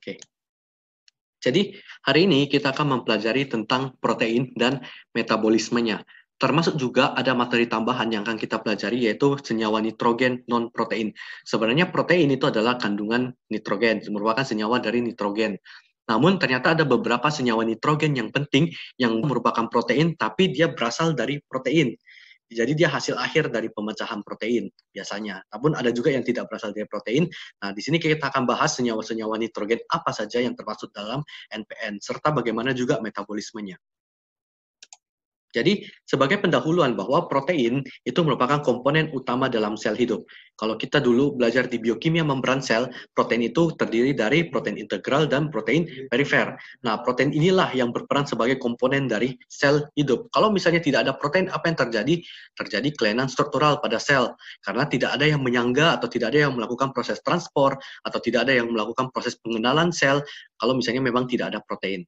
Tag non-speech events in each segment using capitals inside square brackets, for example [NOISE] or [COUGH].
Oke. Jadi, hari ini kita akan mempelajari tentang protein dan metabolismenya. Termasuk juga ada materi tambahan yang akan kita pelajari yaitu senyawa nitrogen non-protein. Sebenarnya protein itu adalah kandungan nitrogen, merupakan senyawa dari nitrogen. Namun ternyata ada beberapa senyawa nitrogen yang penting yang merupakan protein tapi dia berasal dari protein. Jadi dia hasil akhir dari pemecahan protein biasanya. Namun ada juga yang tidak berasal dari protein. Nah, di sini kita akan bahas senyawa-senyawa nitrogen apa saja yang termasuk dalam NPN serta bagaimana juga metabolismenya. Jadi sebagai pendahuluan bahwa protein itu merupakan komponen utama dalam sel hidup. Kalau kita dulu belajar di biokimia membran sel, protein itu terdiri dari protein integral dan protein perifer. Nah, protein inilah yang berperan sebagai komponen dari sel hidup. Kalau misalnya tidak ada protein, apa yang terjadi? Terjadi kelainan struktural pada sel karena tidak ada yang menyangga atau tidak ada yang melakukan proses transport atau tidak ada yang melakukan proses pengenalan sel kalau misalnya memang tidak ada protein.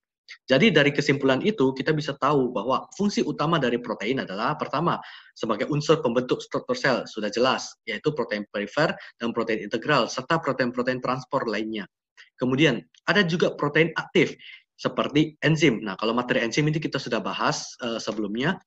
Jadi dari kesimpulan itu kita bisa tahu bahwa fungsi utama dari protein adalah pertama sebagai unsur pembentuk struktur sel sudah jelas yaitu protein perifer dan protein integral serta protein-protein transport lainnya. Kemudian ada juga protein aktif seperti enzim. Nah, kalau materi enzim ini kita sudah bahas uh, sebelumnya.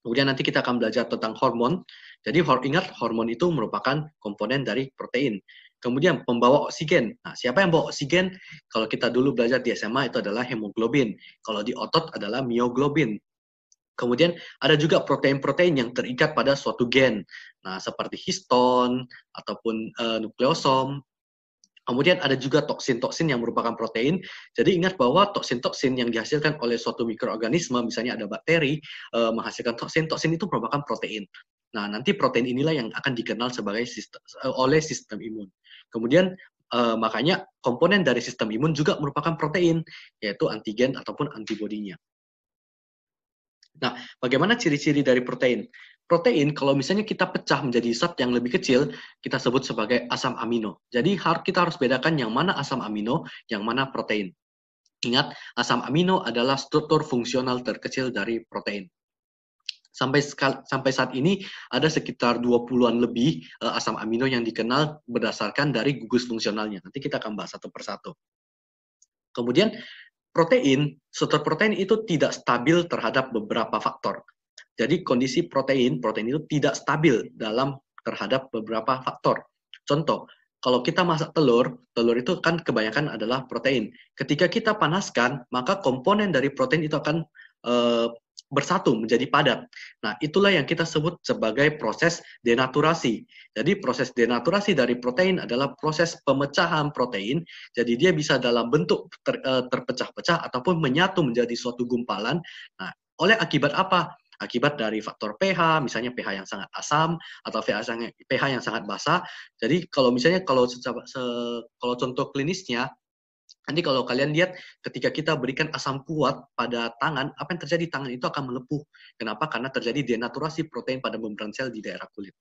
Kemudian nanti kita akan belajar tentang hormon. Jadi ingat hormon itu merupakan komponen dari protein. Kemudian pembawa oksigen. Nah, siapa yang bawa oksigen? Kalau kita dulu belajar di SMA itu adalah hemoglobin. Kalau di otot adalah mioglobin. Kemudian ada juga protein-protein yang terikat pada suatu gen. Nah, seperti histon ataupun e, nukleosom Kemudian ada juga toksin-toksin yang merupakan protein. Jadi ingat bahwa toksin-toksin yang dihasilkan oleh suatu mikroorganisme, misalnya ada bakteri eh, menghasilkan toksin, toksin itu merupakan protein. Nah, nanti protein inilah yang akan dikenal sebagai sistem, eh, oleh sistem imun. Kemudian eh, makanya komponen dari sistem imun juga merupakan protein, yaitu antigen ataupun antibodinya. Nah, bagaimana ciri-ciri dari protein? protein kalau misalnya kita pecah menjadi zat yang lebih kecil, kita sebut sebagai asam amino. Jadi kita harus bedakan yang mana asam amino, yang mana protein. Ingat, asam amino adalah struktur fungsional terkecil dari protein. Sampai sampai saat ini ada sekitar 20-an lebih eh, asam amino yang dikenal berdasarkan dari gugus fungsionalnya. Nanti kita akan bahas satu persatu. Kemudian protein, struktur protein itu tidak stabil terhadap beberapa faktor. Jadi kondisi protein, protein itu tidak stabil dalam terhadap beberapa faktor. Contoh, kalau kita masak telur, telur itu kan kebanyakan adalah protein. Ketika kita panaskan, maka komponen dari protein itu akan e, bersatu menjadi padat. Nah, itulah yang kita sebut sebagai proses denaturasi. Jadi proses denaturasi dari protein adalah proses pemecahan protein. Jadi dia bisa dalam bentuk ter, e, terpecah-pecah ataupun menyatu menjadi suatu gumpalan. Nah, oleh akibat apa? akibat dari faktor pH, misalnya pH yang sangat asam atau pH yang sangat basah. Jadi kalau misalnya kalau secara, se, kalau contoh klinisnya Nanti kalau kalian lihat ketika kita berikan asam kuat pada tangan, apa yang terjadi? Tangan itu akan melepuh. Kenapa? Karena terjadi denaturasi protein pada membran sel di daerah kulit.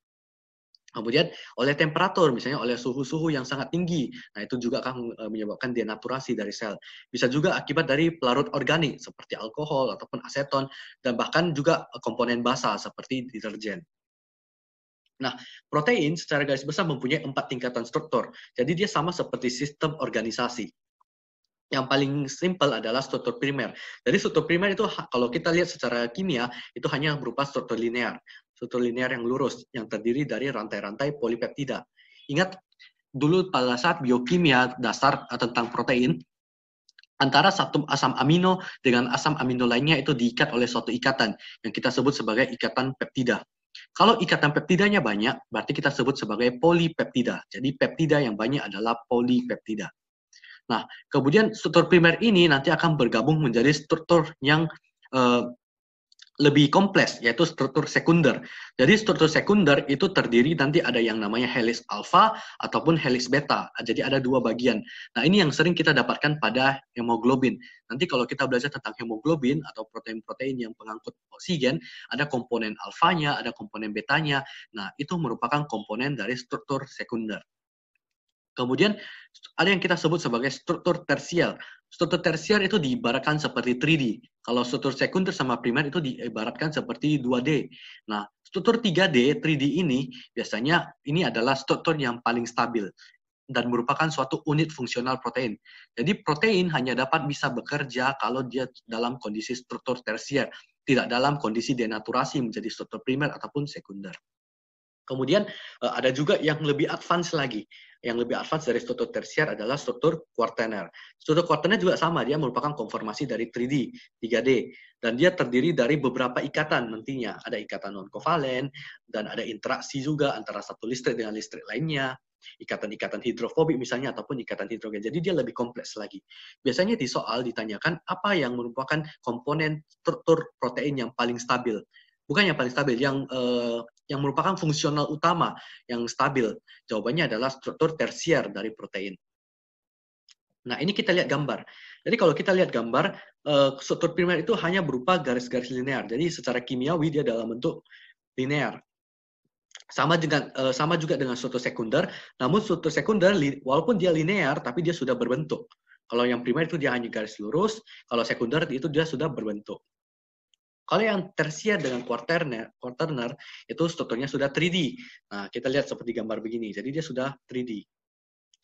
Kemudian oleh temperatur, misalnya oleh suhu-suhu yang sangat tinggi, nah itu juga akan e, menyebabkan denaturasi dari sel. Bisa juga akibat dari pelarut organik seperti alkohol ataupun aseton dan bahkan juga komponen basah seperti deterjen. Nah, protein secara garis besar mempunyai empat tingkatan struktur. Jadi dia sama seperti sistem organisasi yang paling simple adalah struktur primer. Jadi struktur primer itu kalau kita lihat secara kimia itu hanya berupa struktur linear struktur linear yang lurus yang terdiri dari rantai-rantai polipeptida. Ingat dulu pada saat biokimia dasar tentang protein antara satu asam amino dengan asam amino lainnya itu diikat oleh suatu ikatan yang kita sebut sebagai ikatan peptida. Kalau ikatan peptidanya banyak, berarti kita sebut sebagai polipeptida. Jadi peptida yang banyak adalah polipeptida. Nah, kemudian struktur primer ini nanti akan bergabung menjadi struktur yang eh, lebih kompleks yaitu struktur sekunder. Jadi struktur sekunder itu terdiri nanti ada yang namanya helix alpha ataupun helix beta. Nah, jadi ada dua bagian. Nah, ini yang sering kita dapatkan pada hemoglobin. Nanti kalau kita belajar tentang hemoglobin atau protein-protein yang pengangkut oksigen, ada komponen alfanya, ada komponen betanya. Nah, itu merupakan komponen dari struktur sekunder. Kemudian ada yang kita sebut sebagai struktur tersier. Struktur tersier itu diibaratkan seperti 3D. Kalau struktur sekunder sama primer itu diibaratkan seperti 2D. Nah, struktur 3D, 3D ini biasanya ini adalah struktur yang paling stabil dan merupakan suatu unit fungsional protein. Jadi protein hanya dapat bisa bekerja kalau dia dalam kondisi struktur tersier, tidak dalam kondisi denaturasi menjadi struktur primer ataupun sekunder. Kemudian eh, ada juga yang lebih advance lagi yang lebih advance dari struktur tersier adalah struktur kuartaner. Struktur kuartaner juga sama, dia merupakan konformasi dari 3D, 3D, dan dia terdiri dari beberapa ikatan nantinya. Ada ikatan non-kovalen, dan ada interaksi juga antara satu listrik dengan listrik lainnya, ikatan-ikatan hidrofobik misalnya, ataupun ikatan hidrogen. Jadi dia lebih kompleks lagi. Biasanya di soal ditanyakan apa yang merupakan komponen struktur protein yang paling stabil bukan yang paling stabil, yang uh, yang merupakan fungsional utama yang stabil? Jawabannya adalah struktur tersier dari protein. Nah, ini kita lihat gambar. Jadi kalau kita lihat gambar, eh, struktur primer itu hanya berupa garis-garis linear. Jadi secara kimiawi dia dalam bentuk linear. Sama dengan eh, sama juga dengan struktur sekunder, namun struktur sekunder walaupun dia linear tapi dia sudah berbentuk. Kalau yang primer itu dia hanya garis lurus, kalau sekunder itu dia sudah berbentuk. Kalau yang tersier dengan quaterner, quaternar itu strukturnya sudah 3D. Nah, kita lihat seperti gambar begini. Jadi dia sudah 3D.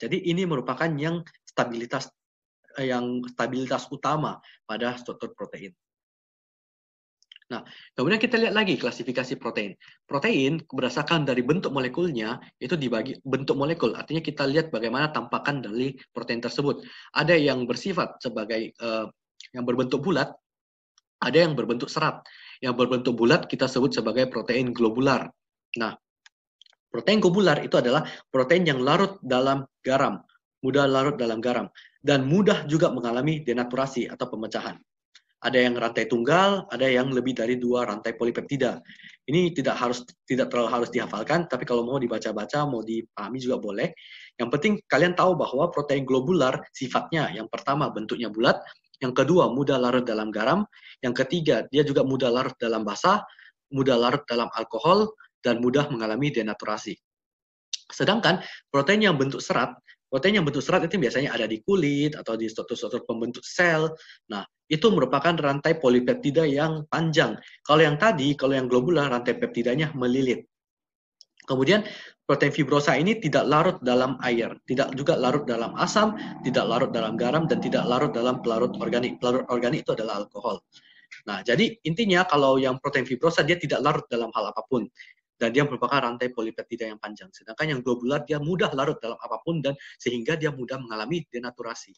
Jadi ini merupakan yang stabilitas eh, yang stabilitas utama pada struktur protein. Nah, kemudian kita lihat lagi klasifikasi protein. Protein berdasarkan dari bentuk molekulnya itu dibagi bentuk molekul. Artinya kita lihat bagaimana tampakan dari protein tersebut. Ada yang bersifat sebagai uh, yang berbentuk bulat, ada yang berbentuk serat. Yang berbentuk bulat kita sebut sebagai protein globular. Nah, protein globular itu adalah protein yang larut dalam garam, mudah larut dalam garam, dan mudah juga mengalami denaturasi atau pemecahan. Ada yang rantai tunggal, ada yang lebih dari dua rantai polipeptida. Ini tidak harus tidak terlalu harus dihafalkan, tapi kalau mau dibaca-baca, mau dipahami juga boleh. Yang penting kalian tahu bahwa protein globular sifatnya yang pertama bentuknya bulat, yang kedua, mudah larut dalam garam. Yang ketiga, dia juga mudah larut dalam basah, mudah larut dalam alkohol, dan mudah mengalami denaturasi. Sedangkan protein yang bentuk serat, protein yang bentuk serat itu biasanya ada di kulit atau di struktur-struktur pembentuk sel. Nah, itu merupakan rantai polipeptida yang panjang. Kalau yang tadi, kalau yang globular, rantai peptidanya melilit. Kemudian protein fibrosa ini tidak larut dalam air, tidak juga larut dalam asam, tidak larut dalam garam, dan tidak larut dalam pelarut organik. Pelarut organik itu adalah alkohol. Nah, jadi intinya kalau yang protein fibrosa dia tidak larut dalam hal apapun dan dia merupakan rantai polipeptida yang panjang. Sedangkan yang globular dia mudah larut dalam apapun dan sehingga dia mudah mengalami denaturasi.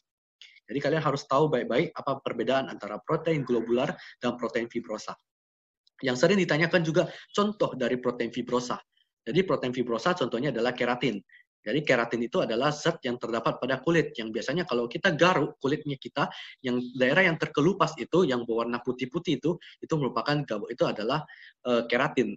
Jadi kalian harus tahu baik-baik apa perbedaan antara protein globular dan protein fibrosa. Yang sering ditanyakan juga contoh dari protein fibrosa. Jadi protein fibrosa contohnya adalah keratin. Jadi keratin itu adalah zat yang terdapat pada kulit yang biasanya kalau kita garuk kulitnya kita yang daerah yang terkelupas itu yang berwarna putih-putih itu itu merupakan itu adalah e, keratin.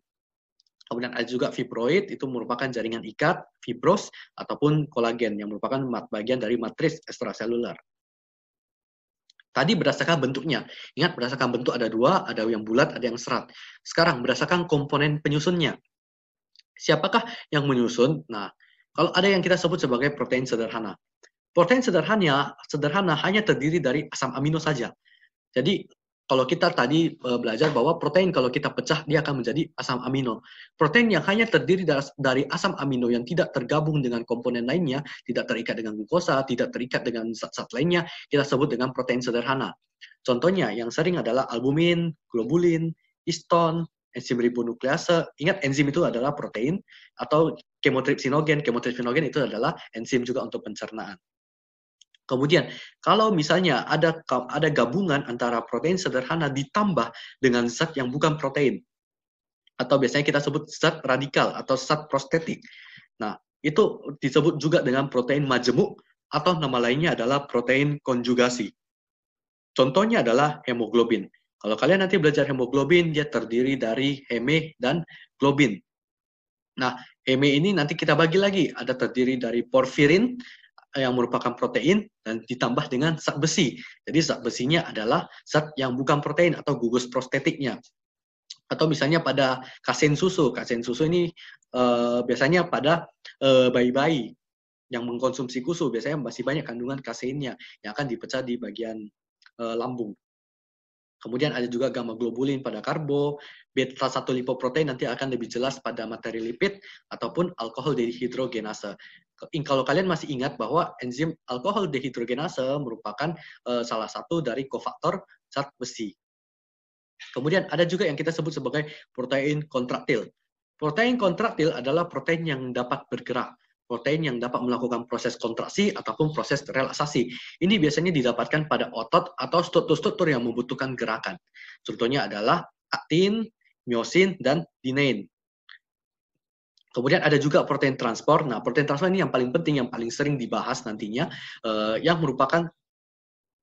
Kemudian ada juga fibroid itu merupakan jaringan ikat, fibros ataupun kolagen yang merupakan bagian dari matriks ekstraseluler. Tadi berdasarkan bentuknya. Ingat berdasarkan bentuk ada dua, ada yang bulat, ada yang serat. Sekarang berdasarkan komponen penyusunnya. Siapakah yang menyusun? Nah, kalau ada yang kita sebut sebagai protein sederhana. Protein sederhana, sederhana hanya terdiri dari asam amino saja. Jadi kalau kita tadi e, belajar bahwa protein kalau kita pecah dia akan menjadi asam amino. Protein yang hanya terdiri dari asam amino yang tidak tergabung dengan komponen lainnya, tidak terikat dengan glukosa, tidak terikat dengan zat-zat lainnya, kita sebut dengan protein sederhana. Contohnya yang sering adalah albumin, globulin, histon, enzim ribonuklease. Ingat enzim itu adalah protein atau kemotripsinogen. Kemotripsinogen itu adalah enzim juga untuk pencernaan. Kemudian, kalau misalnya ada ada gabungan antara protein sederhana ditambah dengan zat yang bukan protein atau biasanya kita sebut zat radikal atau zat prostetik. Nah, itu disebut juga dengan protein majemuk atau nama lainnya adalah protein konjugasi. Contohnya adalah hemoglobin. Kalau kalian nanti belajar hemoglobin, dia terdiri dari heme dan globin. Nah, heme ini nanti kita bagi lagi. Ada terdiri dari porfirin, yang merupakan protein dan ditambah dengan zat besi. Jadi zat besinya adalah zat yang bukan protein atau gugus prostetiknya. Atau misalnya pada kasein susu. Kasein susu ini eh, biasanya pada eh, bayi-bayi yang mengkonsumsi susu biasanya masih banyak kandungan kaseinnya yang akan dipecah di bagian eh, lambung. Kemudian ada juga gamma globulin pada karbo, beta 1 lipoprotein nanti akan lebih jelas pada materi lipid ataupun alkohol dehidrogenase. Kalau kalian masih ingat bahwa enzim alkohol dehidrogenase merupakan eh, salah satu dari kofaktor zat besi. Kemudian ada juga yang kita sebut sebagai protein kontraktil. Protein kontraktil adalah protein yang dapat bergerak protein yang dapat melakukan proses kontraksi ataupun proses relaksasi. Ini biasanya didapatkan pada otot atau struktur-struktur yang membutuhkan gerakan. Contohnya adalah aktin, miosin, dan dinein. Kemudian ada juga protein transport. Nah, protein transport ini yang paling penting, yang paling sering dibahas nantinya, eh, yang merupakan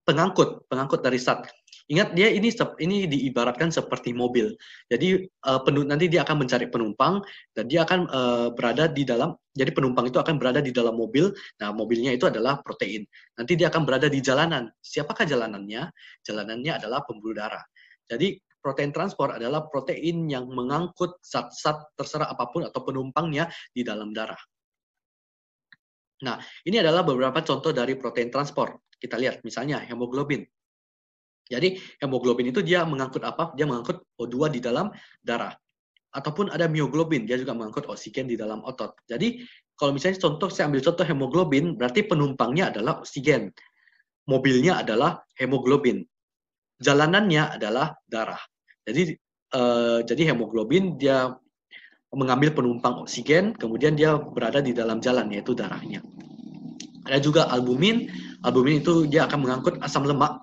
pengangkut, pengangkut dari zat. Ingat dia ini ini diibaratkan seperti mobil. Jadi uh, nanti dia akan mencari penumpang dan dia akan uh, berada di dalam jadi penumpang itu akan berada di dalam mobil. Nah, mobilnya itu adalah protein. Nanti dia akan berada di jalanan. Siapakah jalanannya? Jalanannya adalah pembuluh darah. Jadi protein transport adalah protein yang mengangkut zat-zat terserah apapun atau penumpangnya di dalam darah. Nah, ini adalah beberapa contoh dari protein transport. Kita lihat misalnya hemoglobin. Jadi hemoglobin itu dia mengangkut apa? Dia mengangkut O2 di dalam darah. Ataupun ada mioglobin, dia juga mengangkut oksigen di dalam otot. Jadi kalau misalnya contoh saya ambil contoh hemoglobin, berarti penumpangnya adalah oksigen. Mobilnya adalah hemoglobin. Jalanannya adalah darah. Jadi eh, jadi hemoglobin dia mengambil penumpang oksigen, kemudian dia berada di dalam jalan yaitu darahnya. Ada juga albumin. Albumin itu dia akan mengangkut asam lemak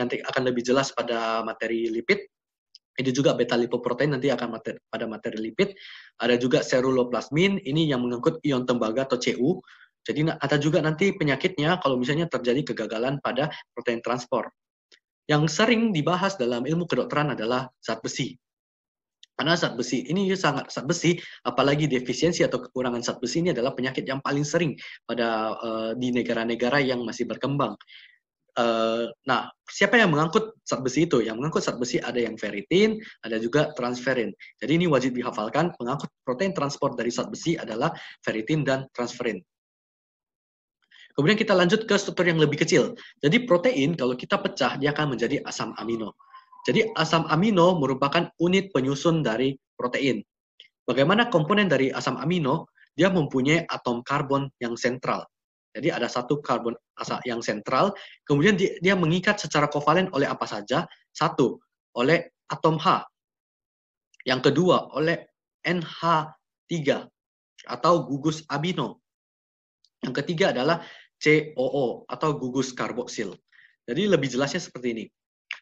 nanti akan lebih jelas pada materi lipid. Ini juga beta lipoprotein nanti akan materi, pada materi lipid. Ada juga seruloplasmin, ini yang mengangkut ion tembaga atau Cu. Jadi ada juga nanti penyakitnya kalau misalnya terjadi kegagalan pada protein transport. Yang sering dibahas dalam ilmu kedokteran adalah zat besi. Karena zat besi ini sangat zat besi, apalagi defisiensi atau kekurangan zat besi ini adalah penyakit yang paling sering pada uh, di negara-negara yang masih berkembang. Uh, nah, siapa yang mengangkut zat besi itu? Yang mengangkut zat besi ada yang ferritin, ada juga transferin. Jadi ini wajib dihafalkan, mengangkut protein transport dari zat besi adalah ferritin dan transferin. Kemudian kita lanjut ke struktur yang lebih kecil. Jadi protein kalau kita pecah dia akan menjadi asam amino. Jadi asam amino merupakan unit penyusun dari protein. Bagaimana komponen dari asam amino? Dia mempunyai atom karbon yang sentral. Jadi ada satu karbon yang sentral, kemudian dia, mengikat secara kovalen oleh apa saja? Satu, oleh atom H. Yang kedua, oleh NH3 atau gugus amino. Yang ketiga adalah COO atau gugus karboksil. Jadi lebih jelasnya seperti ini.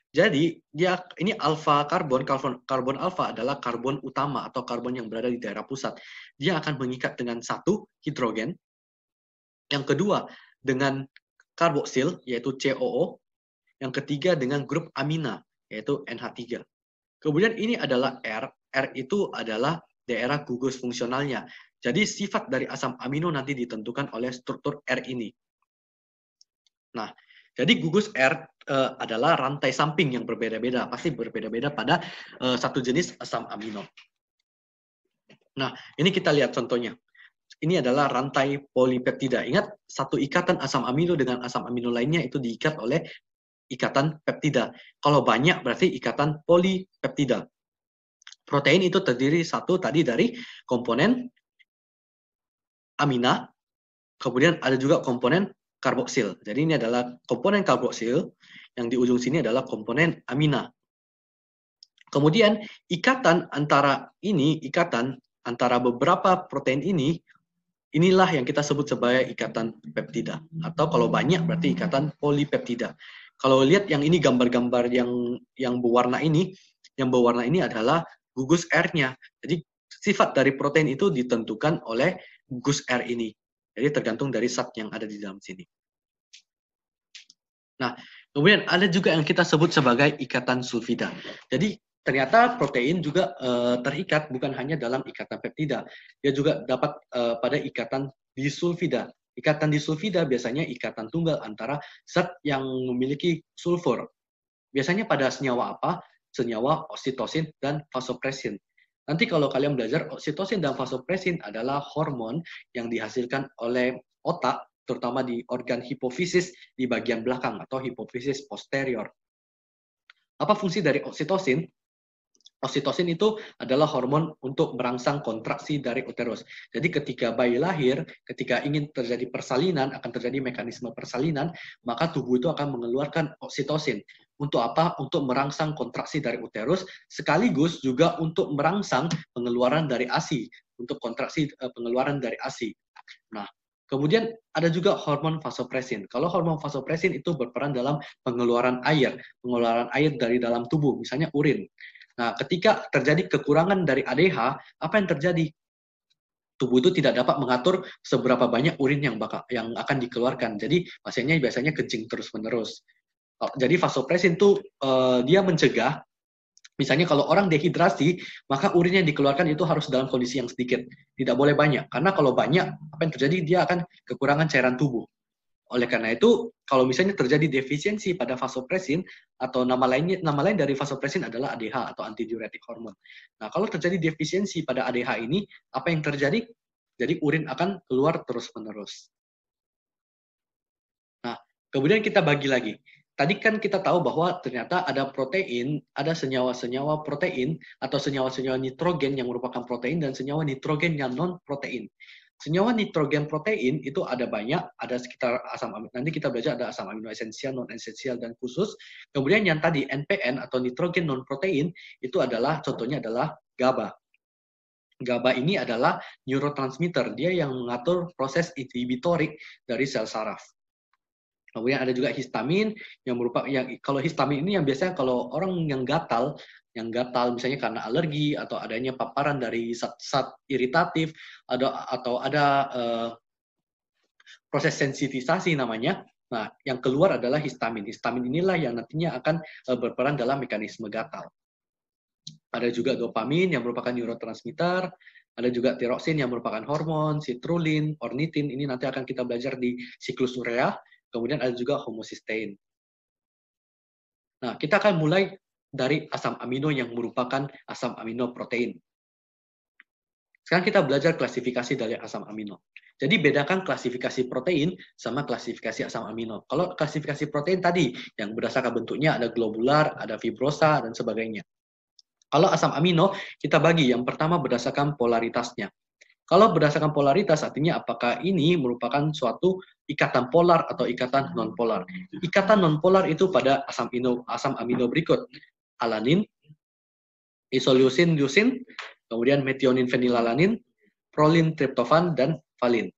Jadi dia ini alfa karbon, karbon karbon alfa adalah karbon utama atau karbon yang berada di daerah pusat. Dia akan mengikat dengan satu hidrogen, yang kedua dengan karboksil yaitu COO. Yang ketiga dengan grup amina yaitu NH3. Kemudian ini adalah R. R itu adalah daerah gugus fungsionalnya. Jadi sifat dari asam amino nanti ditentukan oleh struktur R ini. Nah, jadi gugus R e, adalah rantai samping yang berbeda-beda, pasti berbeda-beda pada e, satu jenis asam amino. Nah, ini kita lihat contohnya. Ini adalah rantai polipeptida. Ingat, satu ikatan asam amino dengan asam amino lainnya itu diikat oleh ikatan peptida. Kalau banyak berarti ikatan polipeptida. Protein itu terdiri satu tadi dari komponen amina, kemudian ada juga komponen karboksil. Jadi ini adalah komponen karboksil, yang di ujung sini adalah komponen amina. Kemudian ikatan antara ini, ikatan antara beberapa protein ini Inilah yang kita sebut sebagai ikatan peptida atau kalau banyak berarti ikatan polipeptida. Kalau lihat yang ini gambar-gambar yang yang berwarna ini, yang berwarna ini adalah gugus R-nya. Jadi sifat dari protein itu ditentukan oleh gugus R ini. Jadi tergantung dari zat yang ada di dalam sini. Nah, kemudian ada juga yang kita sebut sebagai ikatan sulfida. Jadi ternyata protein juga uh, terikat bukan hanya dalam ikatan peptida, dia juga dapat uh, pada ikatan disulfida. Ikatan disulfida biasanya ikatan tunggal antara zat yang memiliki sulfur. Biasanya pada senyawa apa? Senyawa oksitosin dan vasopresin. Nanti kalau kalian belajar oksitosin dan vasopresin adalah hormon yang dihasilkan oleh otak terutama di organ hipofisis di bagian belakang atau hipofisis posterior. Apa fungsi dari oksitosin? Oksitosin itu adalah hormon untuk merangsang kontraksi dari uterus. Jadi ketika bayi lahir, ketika ingin terjadi persalinan, akan terjadi mekanisme persalinan, maka tubuh itu akan mengeluarkan oksitosin. Untuk apa? Untuk merangsang kontraksi dari uterus, sekaligus juga untuk merangsang pengeluaran dari ASI, untuk kontraksi eh, pengeluaran dari ASI. Nah, Kemudian ada juga hormon vasopresin. Kalau hormon vasopresin itu berperan dalam pengeluaran air, pengeluaran air dari dalam tubuh, misalnya urin. Nah, ketika terjadi kekurangan dari ADH, apa yang terjadi? Tubuh itu tidak dapat mengatur seberapa banyak urin yang bakal, yang akan dikeluarkan. Jadi pasiennya biasanya kencing terus-menerus. Oh, jadi vasopresin itu uh, eh, dia mencegah Misalnya kalau orang dehidrasi, maka urin yang dikeluarkan itu harus dalam kondisi yang sedikit, tidak boleh banyak. Karena kalau banyak, apa yang terjadi? Dia akan kekurangan cairan tubuh. Oleh karena itu, kalau misalnya terjadi defisiensi pada vasopresin atau nama lainnya nama lain dari vasopresin adalah ADH atau antidiuretik hormon. Nah, kalau terjadi defisiensi pada ADH ini, apa yang terjadi? Jadi urin akan keluar terus-menerus. Nah, kemudian kita bagi lagi. Tadi kan kita tahu bahwa ternyata ada protein, ada senyawa-senyawa protein atau senyawa-senyawa nitrogen yang merupakan protein dan senyawa nitrogen yang non-protein senyawa nitrogen protein itu ada banyak, ada sekitar asam amino. Nanti kita belajar ada asam amino esensial, non esensial dan khusus. Kemudian yang tadi NPN atau nitrogen non protein itu adalah contohnya adalah GABA. GABA ini adalah neurotransmitter, dia yang mengatur proses inhibitorik dari sel saraf. Kemudian ada juga histamin yang merupakan yang kalau histamin ini yang biasanya kalau orang yang gatal yang gatal misalnya karena alergi atau adanya paparan dari zat-zat iritatif ada atau ada uh, proses sensitisasi namanya Nah, yang keluar adalah histamin. Histamin inilah yang nantinya akan eh, berperan dalam mekanisme gatal. Ada juga dopamin yang merupakan neurotransmitter, ada juga tiroksin yang merupakan hormon, citrulin, ornitin, ini nanti akan kita belajar di siklus urea, kemudian ada juga homocysteine. Nah, kita akan mulai dari asam amino yang merupakan asam amino protein. Sekarang kita belajar klasifikasi dari asam amino. Jadi bedakan klasifikasi protein sama klasifikasi asam amino. Kalau klasifikasi protein tadi yang berdasarkan bentuknya ada globular, ada fibrosa dan sebagainya. Kalau asam amino kita bagi yang pertama berdasarkan polaritasnya. Kalau berdasarkan polaritas artinya apakah ini merupakan suatu ikatan polar atau ikatan nonpolar. Ikatan nonpolar itu pada asam amino, asam amino berikut alanin, isoleucin, leucin, kemudian metionin, fenilalanin, prolin, triptofan, dan valin.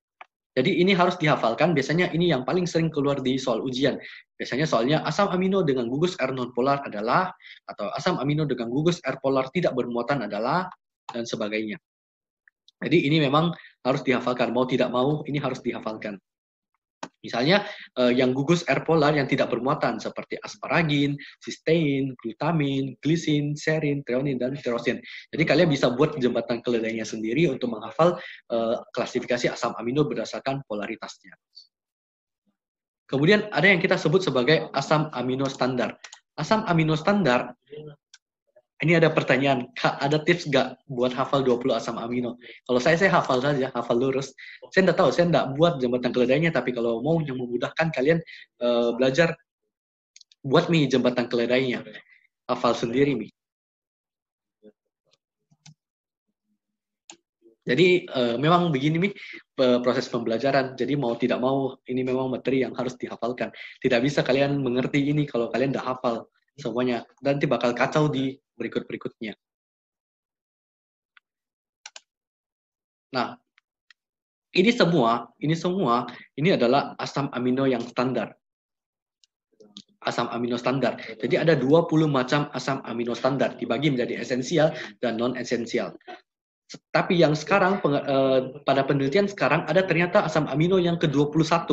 Jadi ini harus dihafalkan, biasanya ini yang paling sering keluar di soal ujian. Biasanya soalnya asam amino dengan gugus R nonpolar adalah, atau asam amino dengan gugus R polar tidak bermuatan adalah, dan sebagainya. Jadi ini memang harus dihafalkan, mau tidak mau ini harus dihafalkan. Misalnya eh, yang gugus air polar yang tidak bermuatan seperti asparagin, sistein, glutamin, glisin, serin, treonin, dan tirosin. Jadi kalian bisa buat jembatan keledainya sendiri untuk menghafal eh, klasifikasi asam amino berdasarkan polaritasnya. Kemudian ada yang kita sebut sebagai asam amino standar. Asam amino standar ini ada pertanyaan, Kak, ada tips nggak buat hafal 20 asam amino? Kalau saya, saya hafal saja, hafal lurus. Saya nggak tahu, saya nggak buat jembatan keledainya, tapi kalau mau yang memudahkan kalian uh, belajar, buat mie jembatan keledainya. Hafal sendiri mi. Jadi uh, memang begini mi proses pembelajaran. Jadi mau tidak mau ini memang materi yang harus dihafalkan. Tidak bisa kalian mengerti ini kalau kalian tidak hafal semuanya. Nanti bakal kacau di berikut-berikutnya. Nah, ini semua, ini semua, ini adalah asam amino yang standar. Asam amino standar. Jadi ada 20 macam asam amino standar dibagi menjadi esensial dan non-esensial. Tapi yang sekarang eh, pada penelitian sekarang ada ternyata asam amino yang ke-21,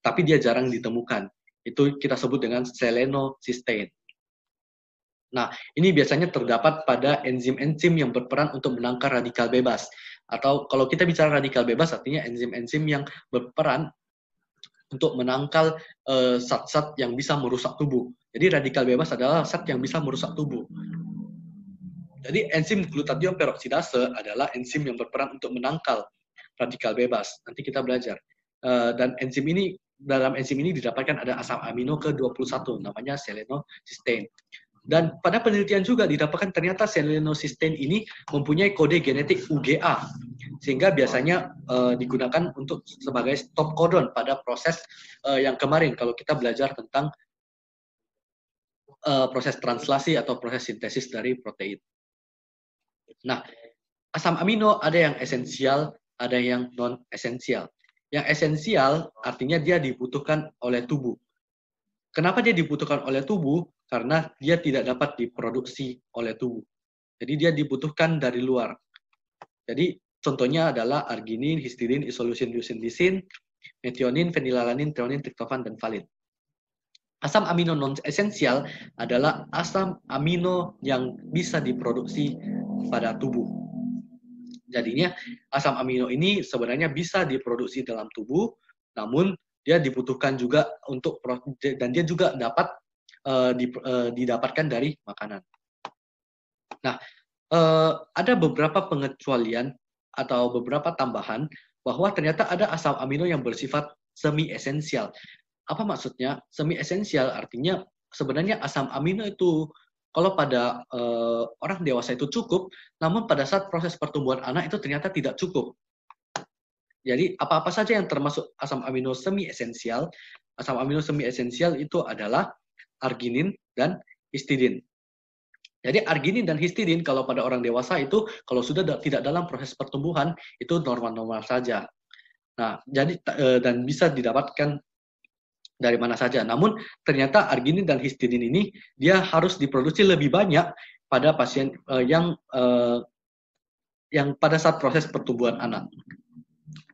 tapi dia jarang ditemukan. Itu kita sebut dengan selenocysteine. Nah, ini biasanya terdapat pada enzim-enzim yang berperan untuk menangkal radikal bebas. Atau kalau kita bicara radikal bebas, artinya enzim-enzim yang berperan untuk menangkal zat eh, zat-zat yang bisa merusak tubuh. Jadi radikal bebas adalah zat yang bisa merusak tubuh. Jadi enzim glutathione peroksidase adalah enzim yang berperan untuk menangkal radikal bebas. Nanti kita belajar. Uh, dan enzim ini dalam enzim ini didapatkan ada asam amino ke-21 namanya selenocysteine. Dan pada penelitian juga didapatkan ternyata selenocysteine ini mempunyai kode genetik UGA, sehingga biasanya uh, digunakan untuk sebagai stop codon pada proses uh, yang kemarin kalau kita belajar tentang uh, proses translasi atau proses sintesis dari protein. Nah, asam amino ada yang esensial, ada yang non esensial. Yang esensial artinya dia dibutuhkan oleh tubuh. Kenapa dia dibutuhkan oleh tubuh? karena dia tidak dapat diproduksi oleh tubuh. Jadi dia dibutuhkan dari luar. Jadi contohnya adalah arginin, histidin, isoleucin, leucin, lisin, metionin, fenilalanin, treonin, triptofan, dan valin. Asam amino non esensial adalah asam amino yang bisa diproduksi pada tubuh. Jadinya asam amino ini sebenarnya bisa diproduksi dalam tubuh, namun dia dibutuhkan juga untuk dan dia juga dapat Eh, eh, didapatkan dari makanan. Nah, eh, ada beberapa pengecualian atau beberapa tambahan bahwa ternyata ada asam amino yang bersifat semi esensial. Apa maksudnya? Semi esensial artinya sebenarnya asam amino itu kalau pada orang dewasa itu cukup, namun pada saat proses pertumbuhan anak itu ternyata tidak cukup. Jadi apa-apa saja yang termasuk asam amino semi esensial, asam amino semi esensial itu adalah arginin dan histidin. Jadi arginin dan histidin kalau pada orang dewasa itu kalau sudah tidak dalam proses pertumbuhan itu normal-normal saja. Nah, jadi e, dan bisa didapatkan dari mana saja. Namun ternyata arginin dan histidin ini dia harus diproduksi lebih banyak pada pasien e, yang e, yang pada saat proses pertumbuhan anak.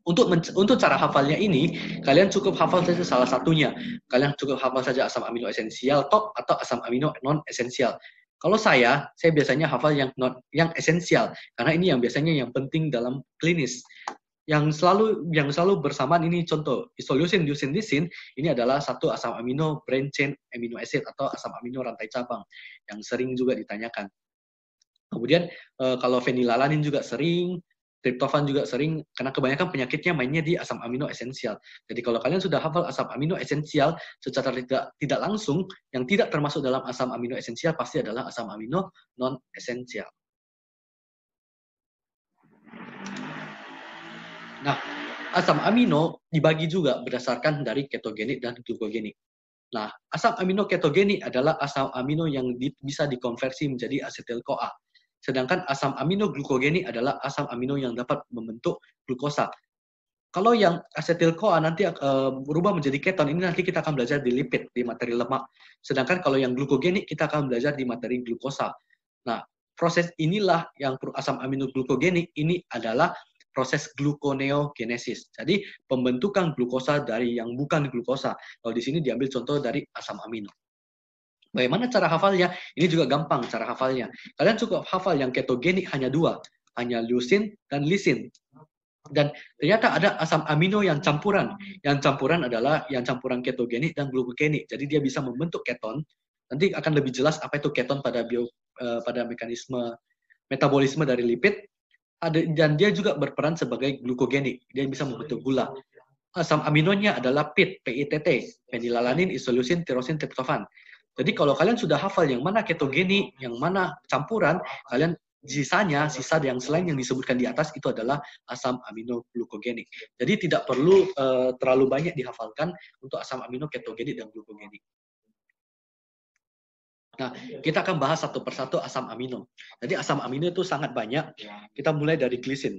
Untuk untuk cara hafalnya ini, kalian cukup hafal saja salah satunya. Kalian cukup hafal saja asam amino esensial top atau asam amino non esensial. Kalau saya, saya biasanya hafal yang non yang esensial karena ini yang biasanya yang penting dalam klinis. Yang selalu yang selalu bersamaan ini contoh isoleucine, leucine, lisin ini adalah satu asam amino branch chain amino acid atau asam amino rantai cabang yang sering juga ditanyakan. Kemudian eh, kalau fenilalanin juga sering, Triptofan juga sering karena kebanyakan penyakitnya mainnya di asam amino esensial. Jadi kalau kalian sudah hafal asam amino esensial secara tidak tidak langsung yang tidak termasuk dalam asam amino esensial pasti adalah asam amino non esensial. Nah, asam amino dibagi juga berdasarkan dari ketogenik dan glukogenik. Nah, asam amino ketogenik adalah asam amino yang di, bisa dikonversi menjadi asetil-CoA Sedangkan asam amino glukogeni adalah asam amino yang dapat membentuk glukosa. Kalau yang asetil CoA nanti uh, berubah menjadi keton, ini nanti kita akan belajar di lipid, di materi lemak. Sedangkan kalau yang glukogenik kita akan belajar di materi glukosa. Nah, proses inilah yang asam amino glukogenik ini adalah proses gluconeogenesis. Jadi pembentukan glukosa dari yang bukan glukosa. Kalau di sini diambil contoh dari asam amino. Bagaimana cara hafalnya? Ini juga gampang cara hafalnya. Kalian cukup hafal yang ketogenik hanya dua, hanya leucin dan lisin. Dan ternyata ada asam amino yang campuran. Yang campuran adalah yang campuran ketogenik dan glukogenik. Jadi dia bisa membentuk keton. Nanti akan lebih jelas apa itu keton pada bio, uh, pada mekanisme metabolisme dari lipid. Ada, dan dia juga berperan sebagai glukogenik. Dia bisa membentuk gula asam aminonya adalah PIT, PITT, penilalanin, isoleucin, tirosin, triptofan. Jadi kalau kalian sudah hafal yang mana ketogenik, yang mana campuran, kalian sisanya, sisa yang selain yang disebutkan di atas itu adalah asam amino glukogenik. Jadi tidak perlu uh, terlalu banyak dihafalkan untuk asam amino ketogenik dan glukogenik. Nah, kita akan bahas satu persatu asam amino. Jadi asam amino itu sangat banyak. Kita mulai dari glisin.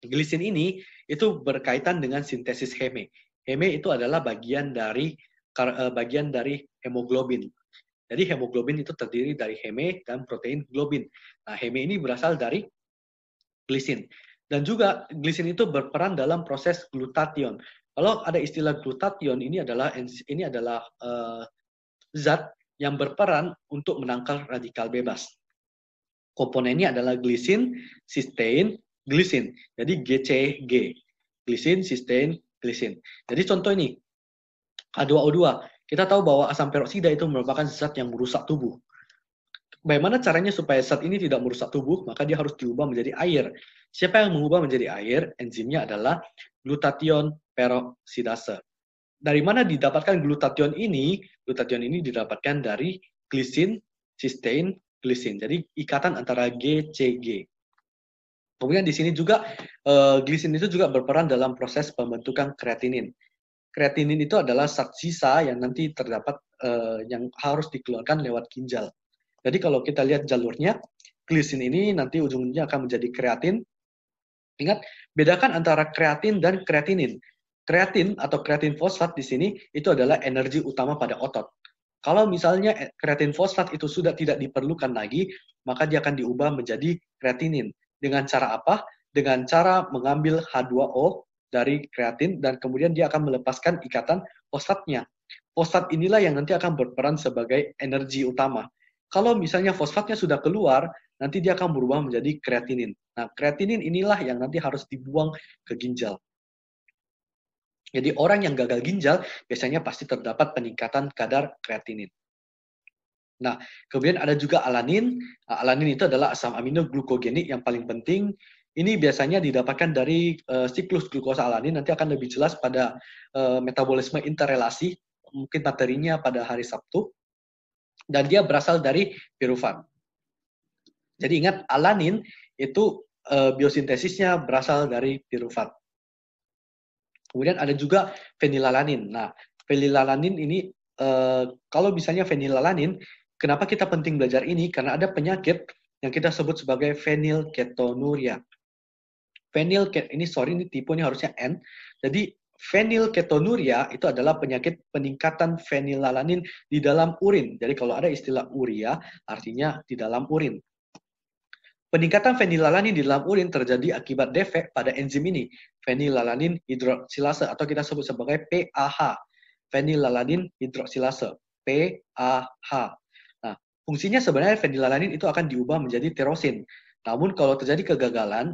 Glisin ini itu berkaitan dengan sintesis heme. Heme itu adalah bagian dari Eh, bagian dari hemoglobin. Jadi hemoglobin itu terdiri dari heme dan protein globin. Nah, heme ini berasal dari glisin. Dan juga glisin itu berperan dalam proses glutathion. Kalau ada istilah glutathion ini adalah ini adalah uh, zat yang berperan untuk menangkal radikal bebas. Komponennya adalah glisin, sistein, glisin. Jadi GCG. Glisin, sistein, glisin. Jadi contoh ini, H2O2. Kita tahu bahwa asam peroksida itu merupakan zat yang merusak tubuh. Bagaimana caranya supaya zat ini tidak merusak tubuh? Maka dia harus diubah menjadi air. Siapa yang mengubah menjadi air? Enzimnya adalah glutathione peroksidase. Dari mana didapatkan glutathione ini? Glutathione ini didapatkan dari glisin, cysteine, glisin. Jadi ikatan antara GCG. Kemudian di sini juga eh, glisin itu juga berperan dalam proses pembentukan kreatinin kreatinin itu adalah zat sisa yang nanti terdapat uh, yang harus dikeluarkan lewat ginjal. Jadi kalau kita lihat jalurnya, glisin ini nanti ujungnya akan menjadi kreatin. Ingat, bedakan antara kreatin dan kreatinin. Kreatin atau kreatin fosfat di sini itu adalah energi utama pada otot. Kalau misalnya eh, kreatin fosfat itu sudah tidak diperlukan lagi, maka dia akan diubah menjadi kreatinin. Dengan cara apa? Dengan cara mengambil H2O dari kreatin dan kemudian dia akan melepaskan ikatan fosfatnya. Fosfat inilah yang nanti akan berperan sebagai energi utama. Kalau misalnya fosfatnya sudah keluar, nanti dia akan berubah menjadi kreatinin. Nah, kreatinin inilah yang nanti harus dibuang ke ginjal. Jadi orang yang gagal ginjal biasanya pasti terdapat peningkatan kadar kreatinin. Nah, kemudian ada juga alanin. Nah, alanin itu adalah asam amino glukogenik yang paling penting ini biasanya didapatkan dari uh, siklus glukosa alani, nanti akan lebih jelas pada uh, metabolisme interrelasi, mungkin materinya pada hari Sabtu. Dan dia berasal dari pirufan. Jadi ingat, alanin itu uh, biosintesisnya berasal dari pirufan. Kemudian ada juga fenilalanin. Nah, fenilalanin ini uh, kalau misalnya fenilalanin, kenapa kita penting belajar ini? Karena ada penyakit yang kita sebut sebagai fenilketonuria fenil ini sorry ini tipe ini harusnya N. Jadi fenilketonuria itu adalah penyakit peningkatan fenilalanin di dalam urin. Jadi kalau ada istilah uria artinya di dalam urin. Peningkatan fenilalanin di dalam urin terjadi akibat defek pada enzim ini, fenilalanin hidroksilase atau kita sebut sebagai PAH. Fenilalanin hidroksilase, PAH. Nah, fungsinya sebenarnya fenilalanin itu akan diubah menjadi tirosin. Namun kalau terjadi kegagalan,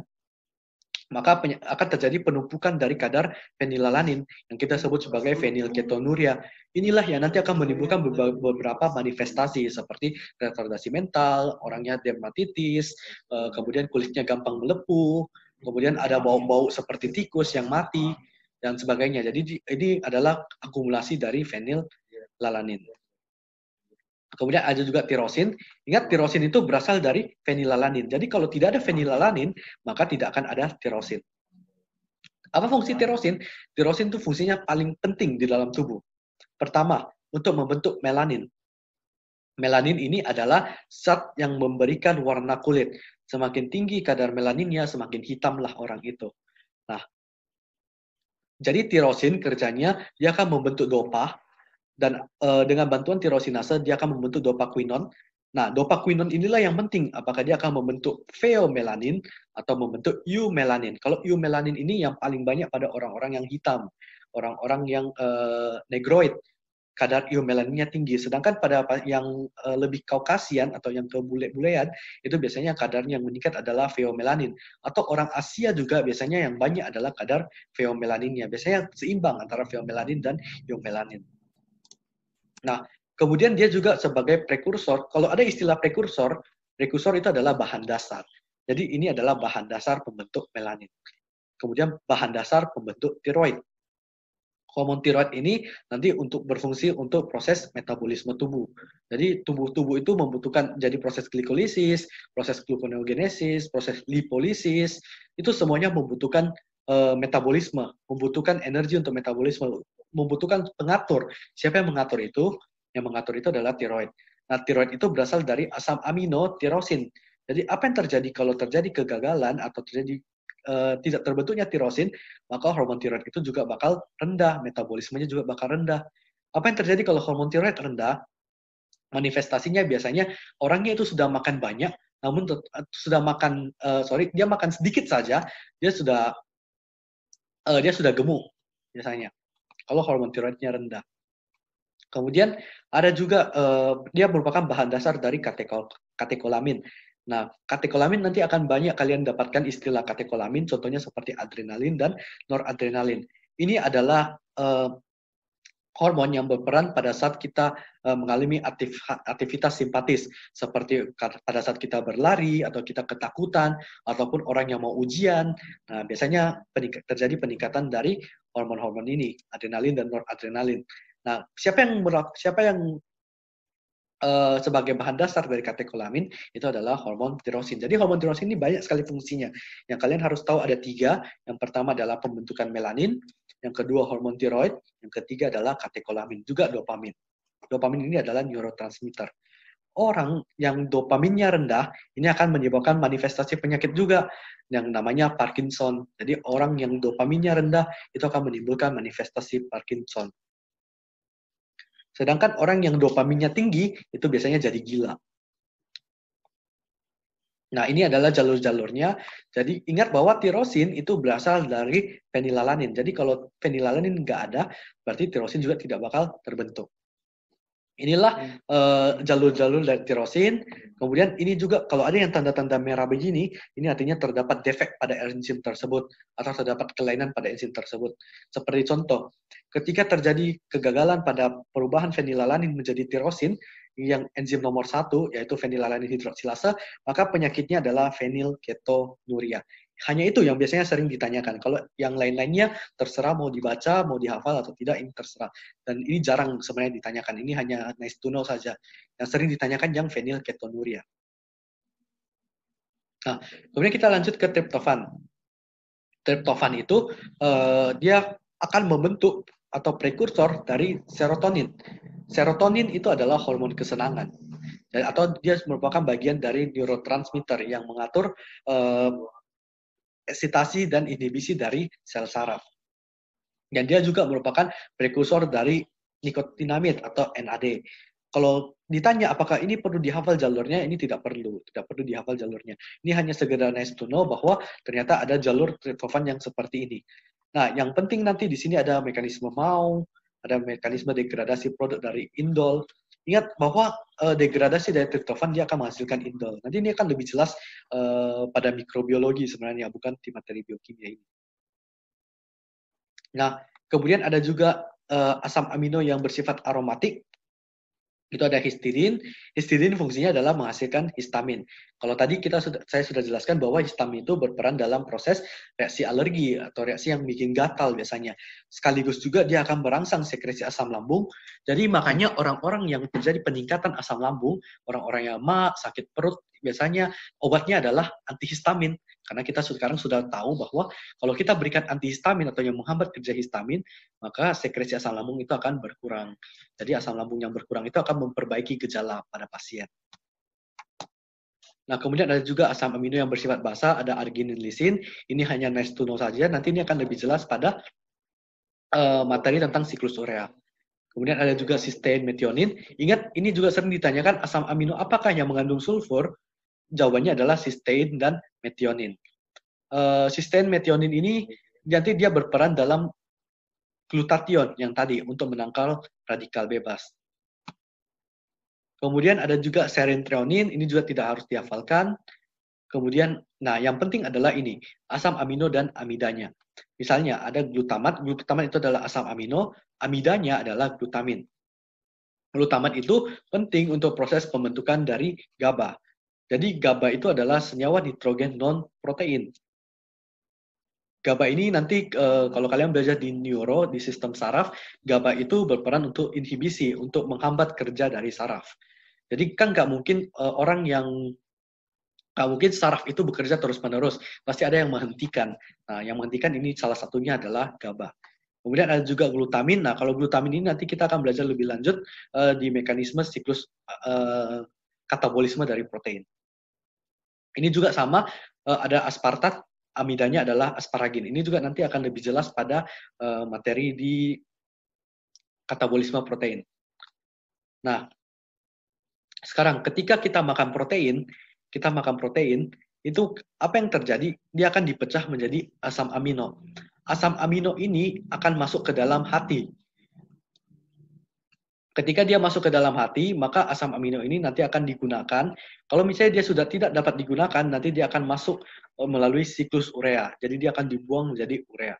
maka akan terjadi penumpukan dari kadar fenilalanin yang kita sebut sebagai fenilketonuria. Inilah yang nanti akan menimbulkan beberapa manifestasi seperti retardasi mental, orangnya dermatitis, eh, kemudian kulitnya gampang melepuh, kemudian ada bau-bau seperti tikus yang mati dan sebagainya. Jadi ini adalah akumulasi dari fenilalanin. Kemudian ada juga tirosin. Ingat tirosin itu berasal dari fenilalanin. Jadi kalau tidak ada fenilalanin, maka tidak akan ada tirosin. Apa fungsi tirosin? Tirosin itu fungsinya paling penting di dalam tubuh. Pertama, untuk membentuk melanin. Melanin ini adalah zat yang memberikan warna kulit. Semakin tinggi kadar melaninnya, semakin hitamlah orang itu. Nah, jadi tirosin kerjanya dia akan membentuk dopa dan uh, dengan bantuan tirosinase dia akan membentuk dopakuinon. Nah, dopakuinon inilah yang penting apakah dia akan membentuk feomelanin atau membentuk eumelanin. Kalau eumelanin ini yang paling banyak pada orang-orang yang hitam, orang-orang yang uh, negroid kadar eumelaninnya tinggi. Sedangkan pada yang uh, lebih kaukasian atau yang kebule-bulean itu biasanya kadarnya yang meningkat adalah feomelanin. Atau orang Asia juga biasanya yang banyak adalah kadar feomelaninnya. Biasanya seimbang antara feomelanin dan eumelanin. Nah, kemudian dia juga sebagai prekursor. Kalau ada istilah prekursor, prekursor itu adalah bahan dasar. Jadi ini adalah bahan dasar pembentuk melanin. Kemudian bahan dasar pembentuk tiroid. Hormon tiroid ini nanti untuk berfungsi untuk proses metabolisme tubuh. Jadi tubuh-tubuh itu membutuhkan jadi proses glikolisis, proses gluconeogenesis, proses lipolisis, itu semuanya membutuhkan eh, metabolisme, membutuhkan energi untuk metabolisme membutuhkan pengatur. Siapa yang mengatur itu? Yang mengatur itu adalah tiroid. Nah, tiroid itu berasal dari asam amino tirosin. Jadi apa yang terjadi kalau terjadi kegagalan atau terjadi e, tidak terbentuknya tirosin, maka hormon tiroid itu juga bakal rendah, metabolismenya juga bakal rendah. Apa yang terjadi kalau hormon tiroid rendah? Manifestasinya biasanya orangnya itu sudah makan banyak, namun sudah makan e, sorry dia makan sedikit saja, dia sudah e, dia sudah gemuk biasanya kalau hormon tiroidnya rendah. Kemudian ada juga uh, dia merupakan bahan dasar dari katekol, katekolamin. Nah, katekolamin nanti akan banyak kalian dapatkan istilah katekolamin, contohnya seperti adrenalin dan noradrenalin. Ini adalah uh, hormon yang berperan pada saat kita uh, mengalami aktif, aktivitas simpatis seperti pada saat kita berlari atau kita ketakutan ataupun orang yang mau ujian nah biasanya terjadi peningkatan dari hormon-hormon ini, adrenalin dan noradrenalin. Nah, siapa yang siapa yang uh, sebagai bahan dasar dari katekolamin itu adalah hormon tirosin. Jadi hormon tirosin ini banyak sekali fungsinya. Yang kalian harus tahu ada tiga. Yang pertama adalah pembentukan melanin, yang kedua hormon tiroid, yang ketiga adalah katekolamin juga dopamin. Dopamin ini adalah neurotransmitter orang yang dopaminnya rendah, ini akan menyebabkan manifestasi penyakit juga yang namanya Parkinson. Jadi orang yang dopaminnya rendah itu akan menimbulkan manifestasi Parkinson. Sedangkan orang yang dopaminnya tinggi itu biasanya jadi gila. Nah, ini adalah jalur-jalurnya. Jadi ingat bahwa tirosin itu berasal dari penilalanin. Jadi kalau penilalanin nggak ada, berarti tirosin juga tidak bakal terbentuk. Inilah hmm. Eh, jalur-jalur hmm. uh, dari tirosin. Kemudian ini juga kalau ada yang tanda-tanda merah begini, ini artinya terdapat defek pada enzim tersebut atau terdapat kelainan pada enzim tersebut. Seperti contoh, ketika terjadi kegagalan pada perubahan fenilalanin menjadi tirosin yang enzim nomor satu yaitu fenilalanin hidroksilase, maka penyakitnya adalah fenilketonuria hanya itu yang biasanya sering ditanyakan. Kalau yang lain-lainnya terserah mau dibaca, mau dihafal atau tidak ini terserah. Dan ini jarang sebenarnya ditanyakan. Ini hanya nice to know saja. Yang sering ditanyakan yang vanil ketonuria. Nah, kemudian kita lanjut ke triptofan. Triptofan itu eh, dia akan membentuk atau prekursor dari serotonin. Serotonin itu adalah hormon kesenangan atau dia merupakan bagian dari neurotransmitter yang mengatur eh, eksitasi dan inhibisi dari sel saraf. Dan dia juga merupakan prekursor dari nikotinamid atau NAD. Kalau ditanya apakah ini perlu dihafal jalurnya, ini tidak perlu, tidak perlu dihafal jalurnya. Ini hanya segera nice to know bahwa ternyata ada jalur triptofan yang seperti ini. Nah, yang penting nanti di sini ada mekanisme mau, ada mekanisme degradasi produk dari indol, Ingat bahwa uh, degradasi dari triptofan dia akan menghasilkan indol. Nanti ini akan lebih jelas uh, pada mikrobiologi sebenarnya, bukan di materi biokimia ini. Nah, kemudian ada juga uh, asam amino yang bersifat aromatik. Itu ada histidin. Histidin fungsinya adalah menghasilkan histamin. Kalau tadi kita sudah, saya sudah jelaskan bahwa histamin itu berperan dalam proses reaksi alergi atau reaksi yang bikin gatal biasanya. Sekaligus juga dia akan merangsang sekresi asam lambung. Jadi makanya orang-orang yang terjadi peningkatan asam lambung, orang-orang yang ma, sakit perut, biasanya obatnya adalah antihistamin karena kita sekarang sudah tahu bahwa kalau kita berikan antihistamin atau yang menghambat kerja histamin maka sekresi asam lambung itu akan berkurang jadi asam lambung yang berkurang itu akan memperbaiki gejala pada pasien Nah, kemudian ada juga asam amino yang bersifat basa, ada arginin lisin. Ini hanya nice to know saja. Nanti ini akan lebih jelas pada uh, materi tentang siklus urea. Kemudian ada juga sistein metionin. Ingat, ini juga sering ditanyakan asam amino apakah yang mengandung sulfur? Jawabannya adalah sistein dan metionin. Uh, sistein metionin ini nanti dia berperan dalam glutathione yang tadi untuk menangkal radikal bebas. Kemudian ada juga serentrionin, ini juga tidak harus dihafalkan. Kemudian, nah yang penting adalah ini, asam amino dan amidanya. Misalnya ada glutamat, glutamat itu adalah asam amino, amidanya adalah glutamin. Glutamat itu penting untuk proses pembentukan dari GABA. Jadi GABA itu adalah senyawa nitrogen non-protein. GABA ini nanti e, kalau kalian belajar di neuro di sistem saraf, GABA itu berperan untuk inhibisi, untuk menghambat kerja dari saraf. Jadi kan nggak mungkin uh, orang yang nggak mungkin saraf itu bekerja terus-menerus. Pasti ada yang menghentikan. Nah, yang menghentikan ini salah satunya adalah GABA. Kemudian ada juga glutamin. Nah, kalau glutamin ini nanti kita akan belajar lebih lanjut uh, di mekanisme siklus uh, katabolisme dari protein. Ini juga sama uh, ada aspartat, amidanya adalah asparagin. Ini juga nanti akan lebih jelas pada uh, materi di katabolisme protein. Nah, sekarang ketika kita makan protein, kita makan protein, itu apa yang terjadi? Dia akan dipecah menjadi asam amino. Asam amino ini akan masuk ke dalam hati. Ketika dia masuk ke dalam hati, maka asam amino ini nanti akan digunakan. Kalau misalnya dia sudah tidak dapat digunakan, nanti dia akan masuk eh, melalui siklus urea. Jadi dia akan dibuang menjadi urea.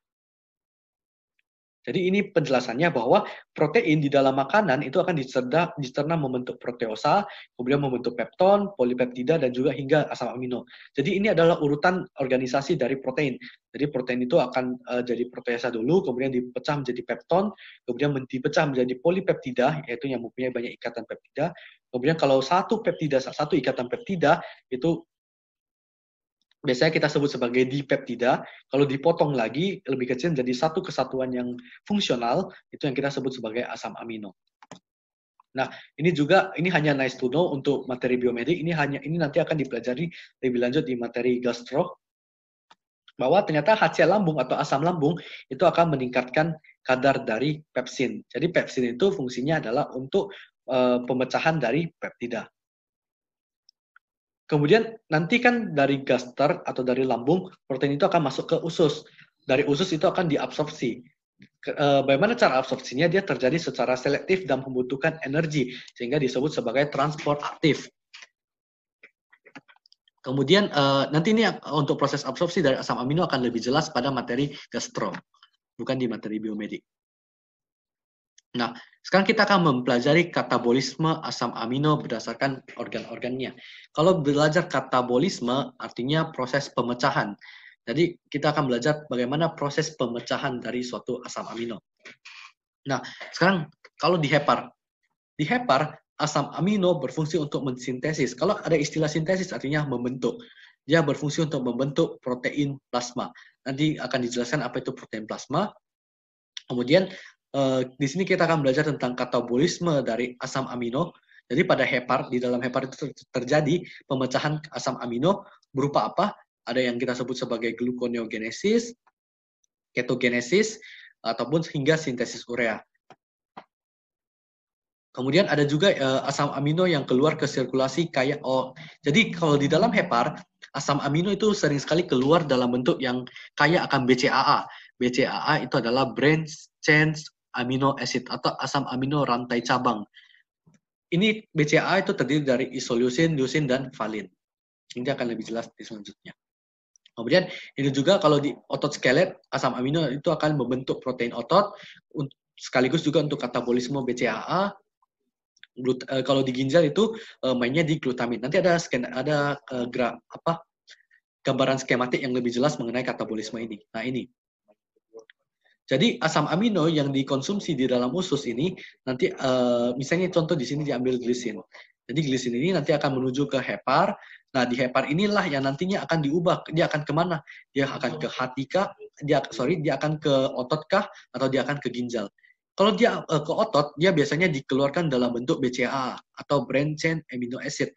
Jadi ini penjelasannya bahwa protein di dalam makanan itu akan dicerna, dicerna membentuk proteosa, kemudian membentuk pepton, polipeptida, dan juga hingga asam amino. Jadi ini adalah urutan organisasi dari protein. Jadi protein itu akan uh, jadi proteosa dulu, kemudian dipecah menjadi pepton, kemudian dipecah menjadi polipeptida, yaitu yang mempunyai banyak ikatan peptida. Kemudian kalau satu peptida, satu ikatan peptida, itu biasanya kita sebut sebagai dipeptida. Kalau dipotong lagi lebih kecil menjadi satu kesatuan yang fungsional, itu yang kita sebut sebagai asam amino. Nah, ini juga ini hanya nice to know untuk materi biomedik. Ini hanya ini nanti akan dipelajari lebih lanjut di materi gastro bahwa ternyata HCl lambung atau asam lambung itu akan meningkatkan kadar dari pepsin. Jadi pepsin itu fungsinya adalah untuk e, pemecahan dari peptida. Kemudian nanti kan dari gaster atau dari lambung protein itu akan masuk ke usus. Dari usus itu akan diabsorpsi. Eh, bagaimana cara absorpsinya? Dia terjadi secara selektif dan membutuhkan energi sehingga disebut sebagai transport aktif. Kemudian e, nanti ini eh, untuk proses absorpsi dari asam amino akan lebih jelas pada materi gastro, bukan di materi biomedik. Nah, sekarang kita akan mempelajari katabolisme asam amino berdasarkan organ-organnya. Kalau belajar katabolisme artinya proses pemecahan. Jadi kita akan belajar bagaimana proses pemecahan dari suatu asam amino. Nah, sekarang kalau di hepar. Di hepar asam amino berfungsi untuk mensintesis. Kalau ada istilah sintesis artinya membentuk. Dia berfungsi untuk membentuk protein plasma. Nanti akan dijelaskan apa itu protein plasma. Kemudian Eh, di sini kita akan belajar tentang katabolisme dari asam amino. Jadi pada hepar, di dalam hepar itu terjadi pemecahan asam amino berupa apa? Ada yang kita sebut sebagai gluconeogenesis, ketogenesis, ataupun hingga sintesis urea. Kemudian ada juga uh, asam amino yang keluar ke sirkulasi kayak oh. Jadi kalau di dalam hepar, asam amino itu sering sekali keluar dalam bentuk yang kaya akan BCAA. BCAA itu adalah branch chain amino acid atau asam amino rantai cabang. Ini BCA itu terdiri dari isoleusin, leusin dan valin. Ini akan lebih jelas di selanjutnya. Kemudian ini juga kalau di otot skelet, asam amino itu akan membentuk protein otot, sekaligus juga untuk katabolisme BCAA, eh, kalau di ginjal itu eh, mainnya di glutamin. Nanti ada sken, ada eh, gra, apa gambaran skematik yang lebih jelas mengenai katabolisme ini. Nah ini jadi asam amino yang dikonsumsi di dalam usus ini nanti uh, misalnya contoh di sini diambil glisin. Jadi glisin ini nanti akan menuju ke hepar. Nah di hepar inilah yang nantinya akan diubah. Dia akan kemana? Dia akan ke hati kah? Dia sorry dia akan ke otot kah? Atau dia akan ke ginjal? Kalau dia uh, ke otot, dia biasanya dikeluarkan dalam bentuk BCA atau branched amino acid.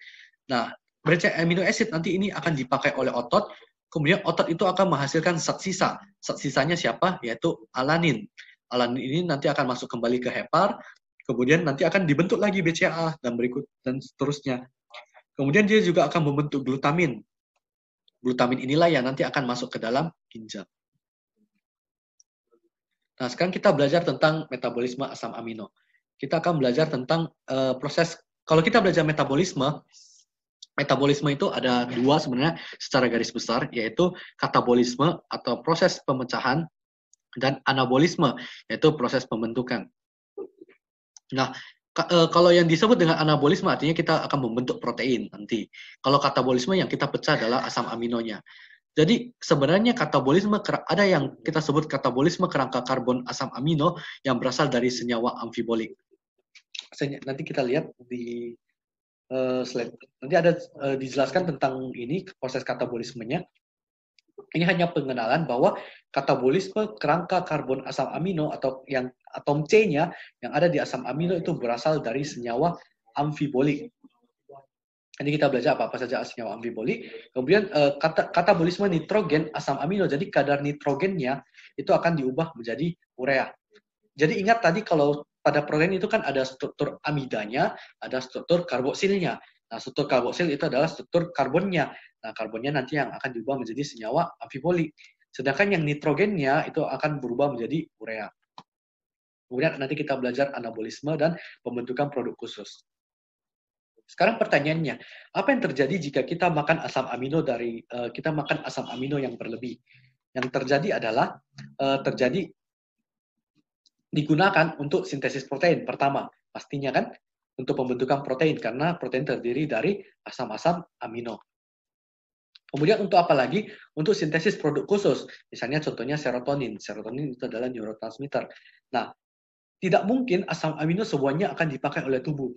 Nah, branched amino acid nanti ini akan dipakai oleh otot kemudian otot itu akan menghasilkan zat sisa. Zat sisanya siapa? Yaitu alanin. Alanin ini nanti akan masuk kembali ke hepar, kemudian nanti akan dibentuk lagi BCA dan berikut dan seterusnya. Kemudian dia juga akan membentuk glutamin. Glutamin inilah yang nanti akan masuk ke dalam ginjal. Nah, sekarang kita belajar tentang metabolisme asam amino. Kita akan belajar tentang uh, proses kalau kita belajar metabolisme, metabolisme itu ada ya. dua sebenarnya secara garis besar yaitu katabolisme atau proses pemecahan dan anabolisme yaitu proses pembentukan. Nah, e, kalau yang disebut dengan anabolisme artinya kita akan membentuk protein nanti. Kalau katabolisme yang kita pecah adalah asam aminonya. Jadi sebenarnya katabolisme ada yang kita sebut katabolisme kerangka karbon asam amino yang berasal dari senyawa amfibolik. Nanti kita lihat di Eh, slide nanti ada uh, dijelaskan tentang ini proses katabolismenya. Ini hanya pengenalan bahwa katabolisme kerangka karbon asam amino atau yang atom C-nya yang ada di asam amino itu berasal dari senyawa amfibolik. Ini kita belajar apa, apa saja senyawa amfibolik. Kemudian uh, kata, katabolisme nitrogen asam amino. Jadi kadar nitrogennya itu akan diubah menjadi urea. Jadi ingat tadi kalau pada protein itu kan ada struktur amidanya, ada struktur karboksilnya. Nah, struktur karboksil itu adalah struktur karbonnya. Nah, karbonnya nanti yang akan diubah menjadi senyawa amfiboli. Sedangkan yang nitrogennya itu akan berubah menjadi urea. Kemudian nanti kita belajar anabolisme dan pembentukan produk khusus. Sekarang pertanyaannya, apa yang terjadi jika kita makan asam amino dari eh, kita makan asam amino yang berlebih? Yang terjadi adalah eh, terjadi digunakan untuk sintesis protein pertama pastinya kan untuk pembentukan protein karena protein terdiri dari asam-asam amino. Kemudian untuk apa lagi? Untuk sintesis produk khusus, misalnya contohnya serotonin. Serotonin itu adalah neurotransmitter. Nah, tidak mungkin asam amino semuanya akan dipakai oleh tubuh.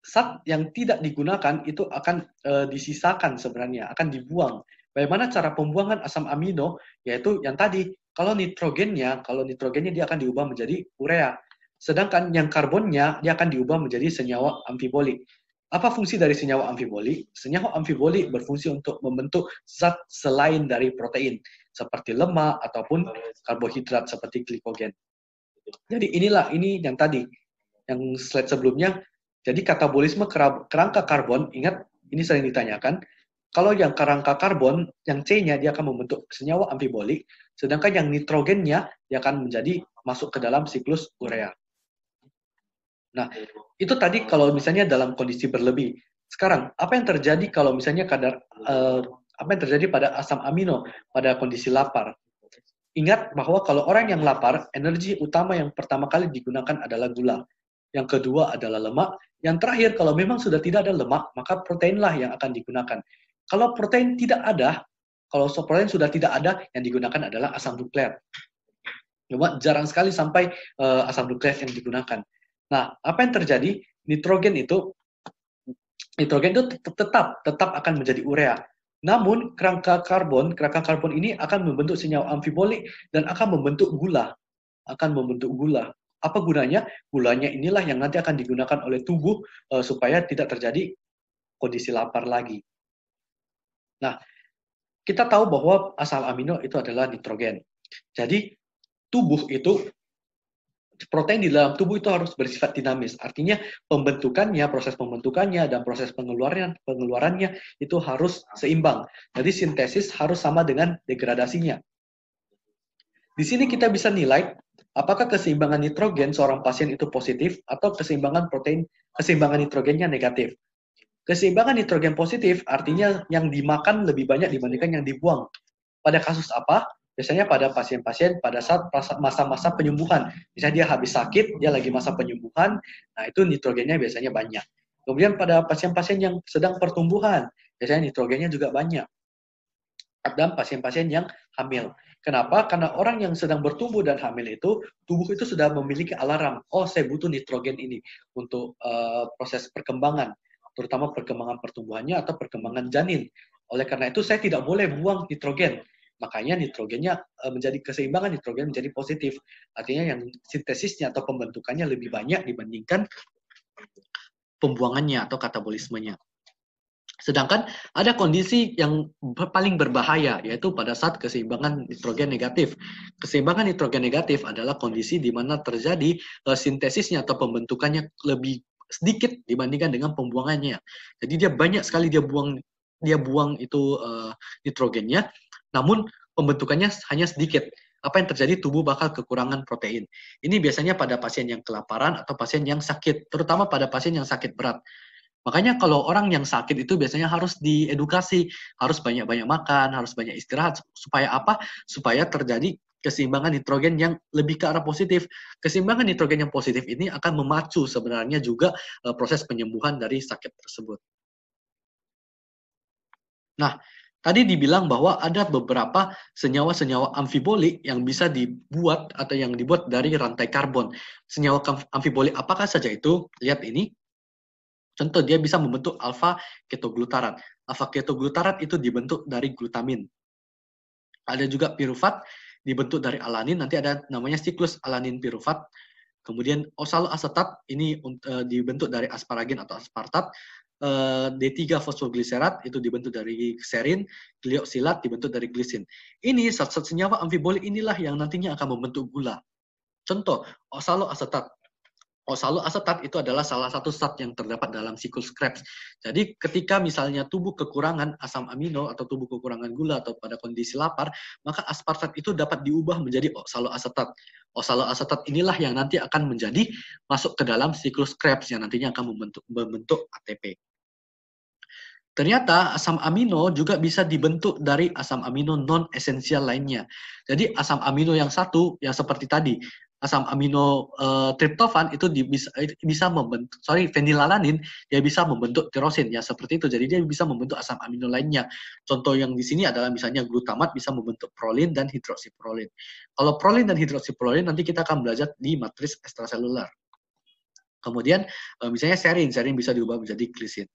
saat yang tidak digunakan itu akan e, disisakan sebenarnya, akan dibuang. Bagaimana cara pembuangan asam amino? Yaitu yang tadi kalau nitrogennya, kalau nitrogennya dia akan diubah menjadi urea. Sedangkan yang karbonnya dia akan diubah menjadi senyawa amfibolik. Apa fungsi dari senyawa amfibolik? Senyawa amfibolik berfungsi untuk membentuk zat selain dari protein seperti lemak ataupun karbohidrat seperti glikogen. Jadi inilah ini yang tadi yang slide sebelumnya. Jadi katabolisme kerangka karbon, ingat ini sering ditanyakan. Kalau yang kerangka karbon, yang C-nya dia akan membentuk senyawa amfibolik, Sedangkan yang nitrogennya ya akan menjadi masuk ke dalam siklus urea. Nah, itu tadi kalau misalnya dalam kondisi berlebih. Sekarang, apa yang terjadi kalau misalnya kadar eh, apa yang terjadi pada asam amino pada kondisi lapar? Ingat bahwa kalau orang yang lapar, energi utama yang pertama kali digunakan adalah gula. Yang kedua adalah lemak. Yang terakhir, kalau memang sudah tidak ada lemak, maka proteinlah yang akan digunakan. Kalau protein tidak ada, kalau soft sudah tidak ada, yang digunakan adalah asam nukleat. Cuma jarang sekali sampai uh, asam nukleat yang digunakan. Nah, apa yang terjadi? Nitrogen itu nitrogen itu tetap tetap akan menjadi urea. Namun kerangka karbon, kerangka karbon ini akan membentuk senyawa amfibolik dan akan membentuk gula, akan membentuk gula. Apa gunanya? Gulanya inilah yang nanti akan digunakan oleh tubuh uh, supaya tidak terjadi kondisi lapar lagi. Nah, kita tahu bahwa asal amino itu adalah nitrogen. Jadi tubuh itu protein di dalam tubuh itu harus bersifat dinamis. Artinya pembentukannya, proses pembentukannya dan proses pengeluaran pengeluarannya itu harus seimbang. Jadi sintesis harus sama dengan degradasinya. Di sini kita bisa nilai apakah keseimbangan nitrogen seorang pasien itu positif atau keseimbangan protein keseimbangan nitrogennya negatif. Keseimbangan nitrogen positif artinya yang dimakan lebih banyak dibandingkan yang dibuang. Pada kasus apa? Biasanya pada pasien-pasien pada saat masa-masa penyembuhan. Bisa dia habis sakit, dia lagi masa penyembuhan, nah itu nitrogennya biasanya banyak. Kemudian pada pasien-pasien yang sedang pertumbuhan, biasanya nitrogennya juga banyak. Dan pasien-pasien yang hamil. Kenapa? Karena orang yang sedang bertumbuh dan hamil itu, tubuh itu sudah memiliki alarm. Oh, saya butuh nitrogen ini untuk uh, proses perkembangan terutama perkembangan pertumbuhannya atau perkembangan janin. Oleh karena itu saya tidak boleh buang nitrogen. Makanya nitrogennya e, menjadi keseimbangan nitrogen menjadi positif. Artinya yang sintesisnya atau pembentukannya lebih banyak dibandingkan pembuangannya atau katabolismenya. Sedangkan ada kondisi yang paling berbahaya, yaitu pada saat keseimbangan nitrogen negatif. Keseimbangan nitrogen negatif adalah kondisi di mana terjadi e, sintesisnya atau pembentukannya lebih sedikit dibandingkan dengan pembuangannya. Jadi dia banyak sekali dia buang dia buang itu uh, nitrogennya, namun pembentukannya hanya sedikit. Apa yang terjadi tubuh bakal kekurangan protein. Ini biasanya pada pasien yang kelaparan atau pasien yang sakit, terutama pada pasien yang sakit berat. Makanya kalau orang yang sakit itu biasanya harus diedukasi, harus banyak-banyak makan, harus banyak istirahat supaya apa? Supaya terjadi keseimbangan nitrogen yang lebih ke arah positif. Keseimbangan nitrogen yang positif ini akan memacu sebenarnya juga eh, proses penyembuhan dari sakit tersebut. Nah, tadi dibilang bahwa ada beberapa senyawa-senyawa amfibolik yang bisa dibuat atau yang dibuat dari rantai karbon. Senyawa amfibolik apakah saja itu? Lihat ini. Contoh dia bisa membentuk alfa ketoglutarat. Alfa ketoglutarat itu dibentuk dari glutamin. Ada juga piruvat dibentuk dari alanin, nanti ada namanya siklus alanin pirufat. Kemudian osaloasetat ini uh, dibentuk dari asparagin atau aspartat. Uh, e, D3 fosfogliserat itu dibentuk dari serin, glioksilat dibentuk dari glisin. Ini zat-zat senyawa amfibolik inilah yang nantinya akan membentuk gula. Contoh, osaloasetat Oksaloasetat oh, itu adalah salah satu zat yang terdapat dalam siklus Krebs. Jadi ketika misalnya tubuh kekurangan asam amino atau tubuh kekurangan gula atau pada kondisi lapar, maka aspartat itu dapat diubah menjadi oksaloasetat. Oksaloasetat inilah yang nanti akan menjadi masuk ke dalam siklus Krebs yang nantinya akan membentuk, membentuk ATP. Ternyata asam amino juga bisa dibentuk dari asam amino non esensial lainnya. Jadi asam amino yang satu yang seperti tadi, asam amino uh, eh, triptofan itu di, bisa, eh, bisa membentuk sorry fenilalanin dia bisa membentuk tirosin ya seperti itu jadi dia bisa membentuk asam amino lainnya contoh yang di sini adalah misalnya glutamat bisa membentuk prolin dan hidroksiprolin kalau prolin dan hidroksiprolin nanti kita akan belajar di matriks ekstraseluler kemudian uh, misalnya serin serin bisa diubah menjadi glisin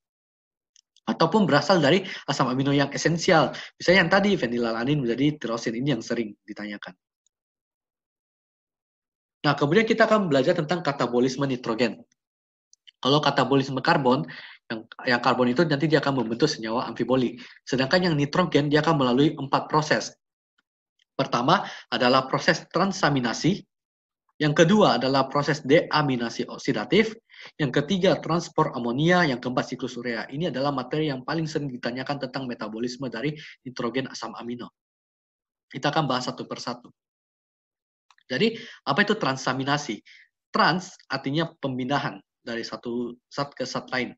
ataupun berasal dari asam amino yang esensial misalnya yang tadi fenilalanin menjadi tirosin ini yang sering ditanyakan Nah, kemudian kita akan belajar tentang katabolisme nitrogen. Kalau katabolisme karbon, yang, yang karbon itu nanti dia akan membentuk senyawa amfiboli. Sedangkan yang nitrogen, dia akan melalui empat proses. Pertama adalah proses transaminasi. Yang kedua adalah proses deaminasi oksidatif. Yang ketiga transport amonia. Yang keempat siklus urea. Ini adalah materi yang paling sering ditanyakan tentang metabolisme dari nitrogen asam amino. Kita akan bahas satu persatu. Jadi apa itu transaminasi? Trans artinya pemindahan dari satu zat ke zat lain.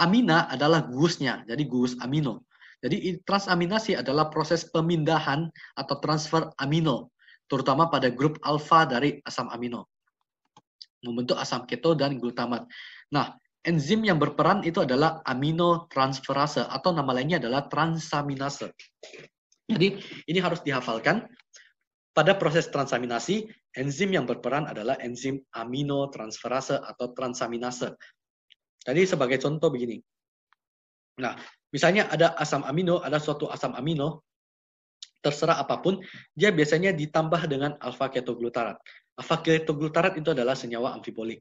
Amina adalah gusnya, jadi gus amino. Jadi transaminasi adalah proses pemindahan atau transfer amino, terutama pada grup alfa dari asam amino. Membentuk asam keto dan glutamat. Nah, enzim yang berperan itu adalah amino transferase atau nama lainnya adalah transaminase. Jadi ini harus dihafalkan pada proses transaminasi, enzim yang berperan adalah enzim aminotransferase atau transaminase. Jadi sebagai contoh begini. Nah, misalnya ada asam amino, ada suatu asam amino, terserah apapun, dia biasanya ditambah dengan alfa ketoglutarat. Alfa ketoglutarat itu adalah senyawa amfibolik.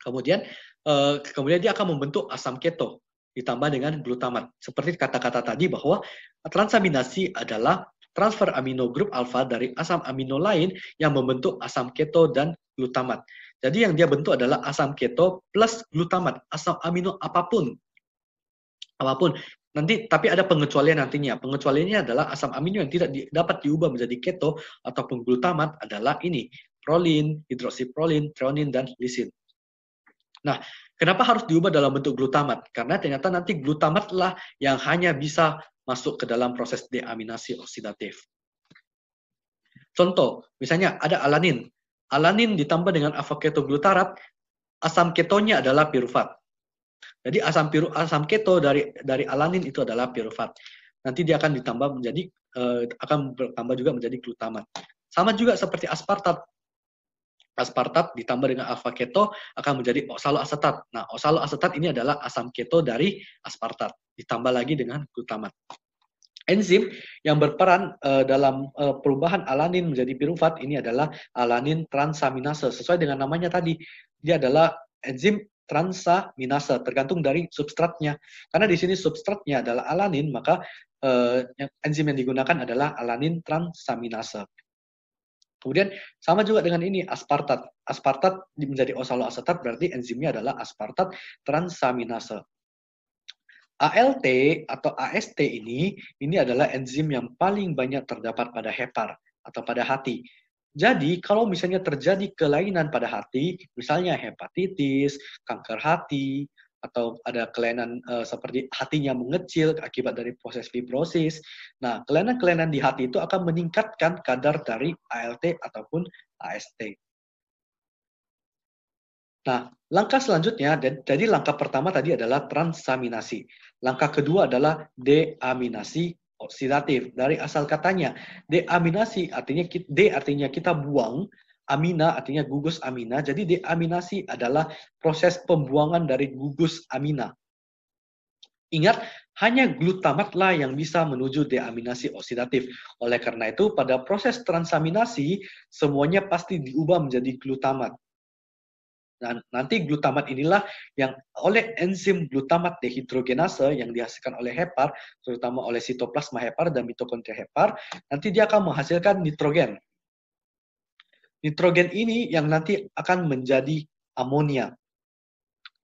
Kemudian eh, kemudian dia akan membentuk asam keto ditambah dengan glutamat. Seperti kata-kata tadi bahwa transaminasi adalah transfer amino grup alfa dari asam amino lain yang membentuk asam keto dan glutamat. Jadi yang dia bentuk adalah asam keto plus glutamat, asam amino apapun. Apapun. Nanti tapi ada pengecualian nantinya. Pengecualiannya adalah asam amino yang tidak di, dapat diubah menjadi keto ataupun glutamat adalah ini, prolin, hidroksiprolin, treonin dan lisin. Nah, kenapa harus diubah dalam bentuk glutamat? Karena ternyata nanti glutamatlah yang hanya bisa masuk ke dalam proses deaminasi oksidatif. Contoh, misalnya ada alanin. Alanin ditambah dengan alfa asam ketonya adalah pirufat. Jadi asam piru, asam keto dari dari alanin itu adalah pirufat. Nanti dia akan ditambah menjadi eh, akan bertambah juga menjadi glutamat. Sama juga seperti aspartat, aspartat ditambah dengan alfa keto akan menjadi oksaloasetat. Nah, oksaloasetat ini adalah asam keto dari aspartat ditambah lagi dengan glutamat. Enzim yang berperan uh, dalam uh, perubahan alanin menjadi piruvat ini adalah alanin transaminase. Sesuai dengan namanya tadi, dia adalah enzim transaminase tergantung dari substratnya. Karena di sini substratnya adalah alanin, maka uh, enzim yang digunakan adalah alanin transaminase. Kemudian sama juga dengan ini aspartat. Aspartat menjadi osaloasetat berarti enzimnya adalah aspartat transaminase. ALT atau AST ini ini adalah enzim yang paling banyak terdapat pada hepar atau pada hati. Jadi kalau misalnya terjadi kelainan pada hati, misalnya hepatitis, kanker hati, atau ada kelainan uh, seperti hatinya mengecil akibat dari proses fibrosis. Nah, kelainan-kelainan di hati itu akan meningkatkan kadar dari ALT ataupun AST. Nah, langkah selanjutnya, jadi langkah pertama tadi adalah transaminasi. Langkah kedua adalah deaminasi oksidatif. Dari asal katanya, deaminasi artinya D artinya kita buang, amina artinya gugus amina. Jadi deaminasi adalah proses pembuangan dari gugus amina. Ingat, hanya glutamatlah yang bisa menuju deaminasi oksidatif. Oleh karena itu, pada proses transaminasi, semuanya pasti diubah menjadi glutamat. Dan nanti glutamat inilah yang oleh enzim glutamat dehidrogenase yang dihasilkan oleh hepar, terutama oleh sitoplasma hepar dan mitokondria hepar, nanti dia akan menghasilkan nitrogen. Nitrogen ini yang nanti akan menjadi amonia.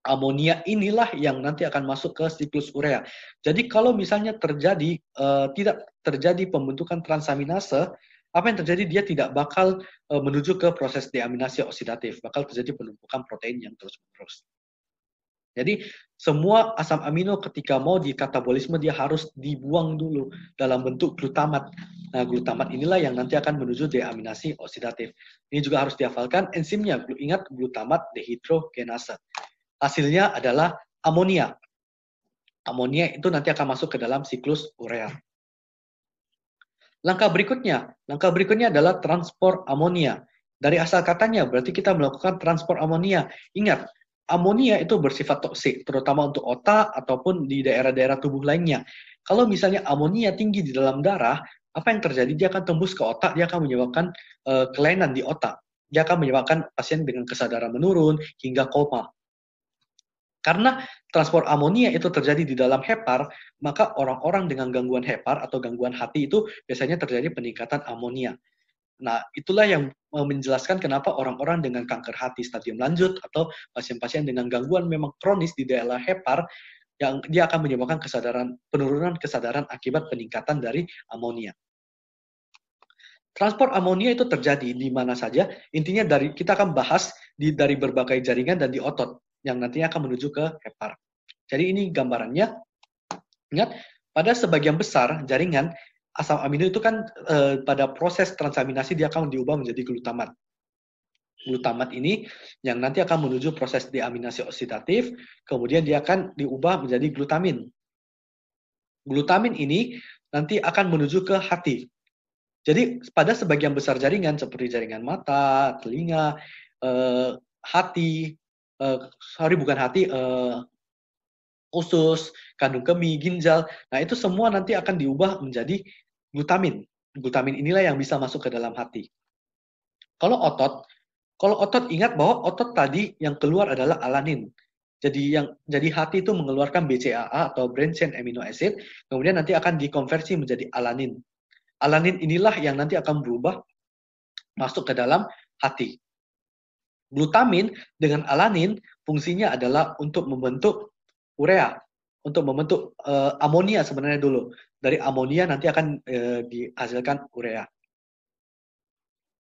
Amonia inilah yang nanti akan masuk ke siklus urea. Jadi kalau misalnya terjadi uh, tidak terjadi pembentukan transaminase, apa yang terjadi dia tidak bakal uh, menuju ke proses deaminasi oksidatif, bakal terjadi penumpukan protein yang terus-menerus. Jadi semua asam amino ketika mau di katabolisme dia harus dibuang dulu dalam bentuk glutamat. Nah, glutamat inilah yang nanti akan menuju deaminasi oksidatif. Ini juga harus dihafalkan enzimnya. Ingat glutamat dehidrogenase. Hasilnya adalah amonia. Amonia itu nanti akan masuk ke dalam siklus urea. Langkah berikutnya, langkah berikutnya adalah transport amonia. Dari asal katanya berarti kita melakukan transport amonia. Ingat, amonia itu bersifat toksik, terutama untuk otak ataupun di daerah-daerah tubuh lainnya. Kalau misalnya amonia tinggi di dalam darah, apa yang terjadi? Dia akan tembus ke otak, dia akan menyebabkan uh, kelainan di otak. Dia akan menyebabkan pasien dengan kesadaran menurun hingga koma. Karena transport amonia itu terjadi di dalam hepar, maka orang-orang dengan gangguan hepar atau gangguan hati itu biasanya terjadi peningkatan amonia. Nah, itulah yang menjelaskan kenapa orang-orang dengan kanker hati stadium lanjut atau pasien-pasien dengan gangguan memang kronis di daerah hepar yang dia akan menyebabkan kesadaran penurunan kesadaran akibat peningkatan dari amonia. Transport amonia itu terjadi di mana saja. Intinya dari kita akan bahas di dari berbagai jaringan dan di otot yang nantinya akan menuju ke hepar. Jadi ini gambarannya. Ingat, pada sebagian besar jaringan asam amino itu kan e, pada proses transaminasi dia akan diubah menjadi glutamat. Glutamat ini yang nanti akan menuju proses deaminasi oksidatif, kemudian dia akan diubah menjadi glutamin. Glutamin ini nanti akan menuju ke hati. Jadi pada sebagian besar jaringan seperti jaringan mata, telinga, e, hati, e, sorry bukan hati, e, usus, kandung kemih, ginjal. Nah, itu semua nanti akan diubah menjadi glutamin. Glutamin inilah yang bisa masuk ke dalam hati. Kalau otot, kalau otot ingat bahwa otot tadi yang keluar adalah alanin. Jadi yang jadi hati itu mengeluarkan BCAA atau brain branched amino acid, kemudian nanti akan dikonversi menjadi alanin. Alanin inilah yang nanti akan berubah masuk ke dalam hati. Glutamin dengan alanin fungsinya adalah untuk membentuk urea untuk membentuk uh, amonia sebenarnya dulu. Dari amonia nanti akan uh, dihasilkan urea.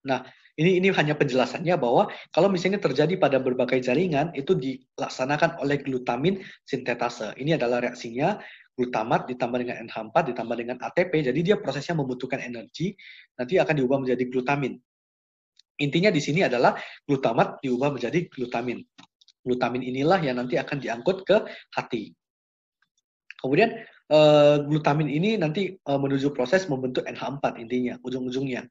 Nah, ini ini hanya penjelasannya bahwa kalau misalnya terjadi pada berbagai jaringan itu dilaksanakan oleh glutamin sintetase. Ini adalah reaksinya glutamat ditambah dengan NH4 ditambah dengan ATP. Jadi dia prosesnya membutuhkan energi, nanti akan diubah menjadi glutamin. Intinya di sini adalah glutamat diubah menjadi glutamin. Glutamin inilah yang nanti akan diangkut ke hati. Kemudian uh, glutamin ini nanti uh, menuju proses membentuk NH4 intinya, ujung-ujungnya.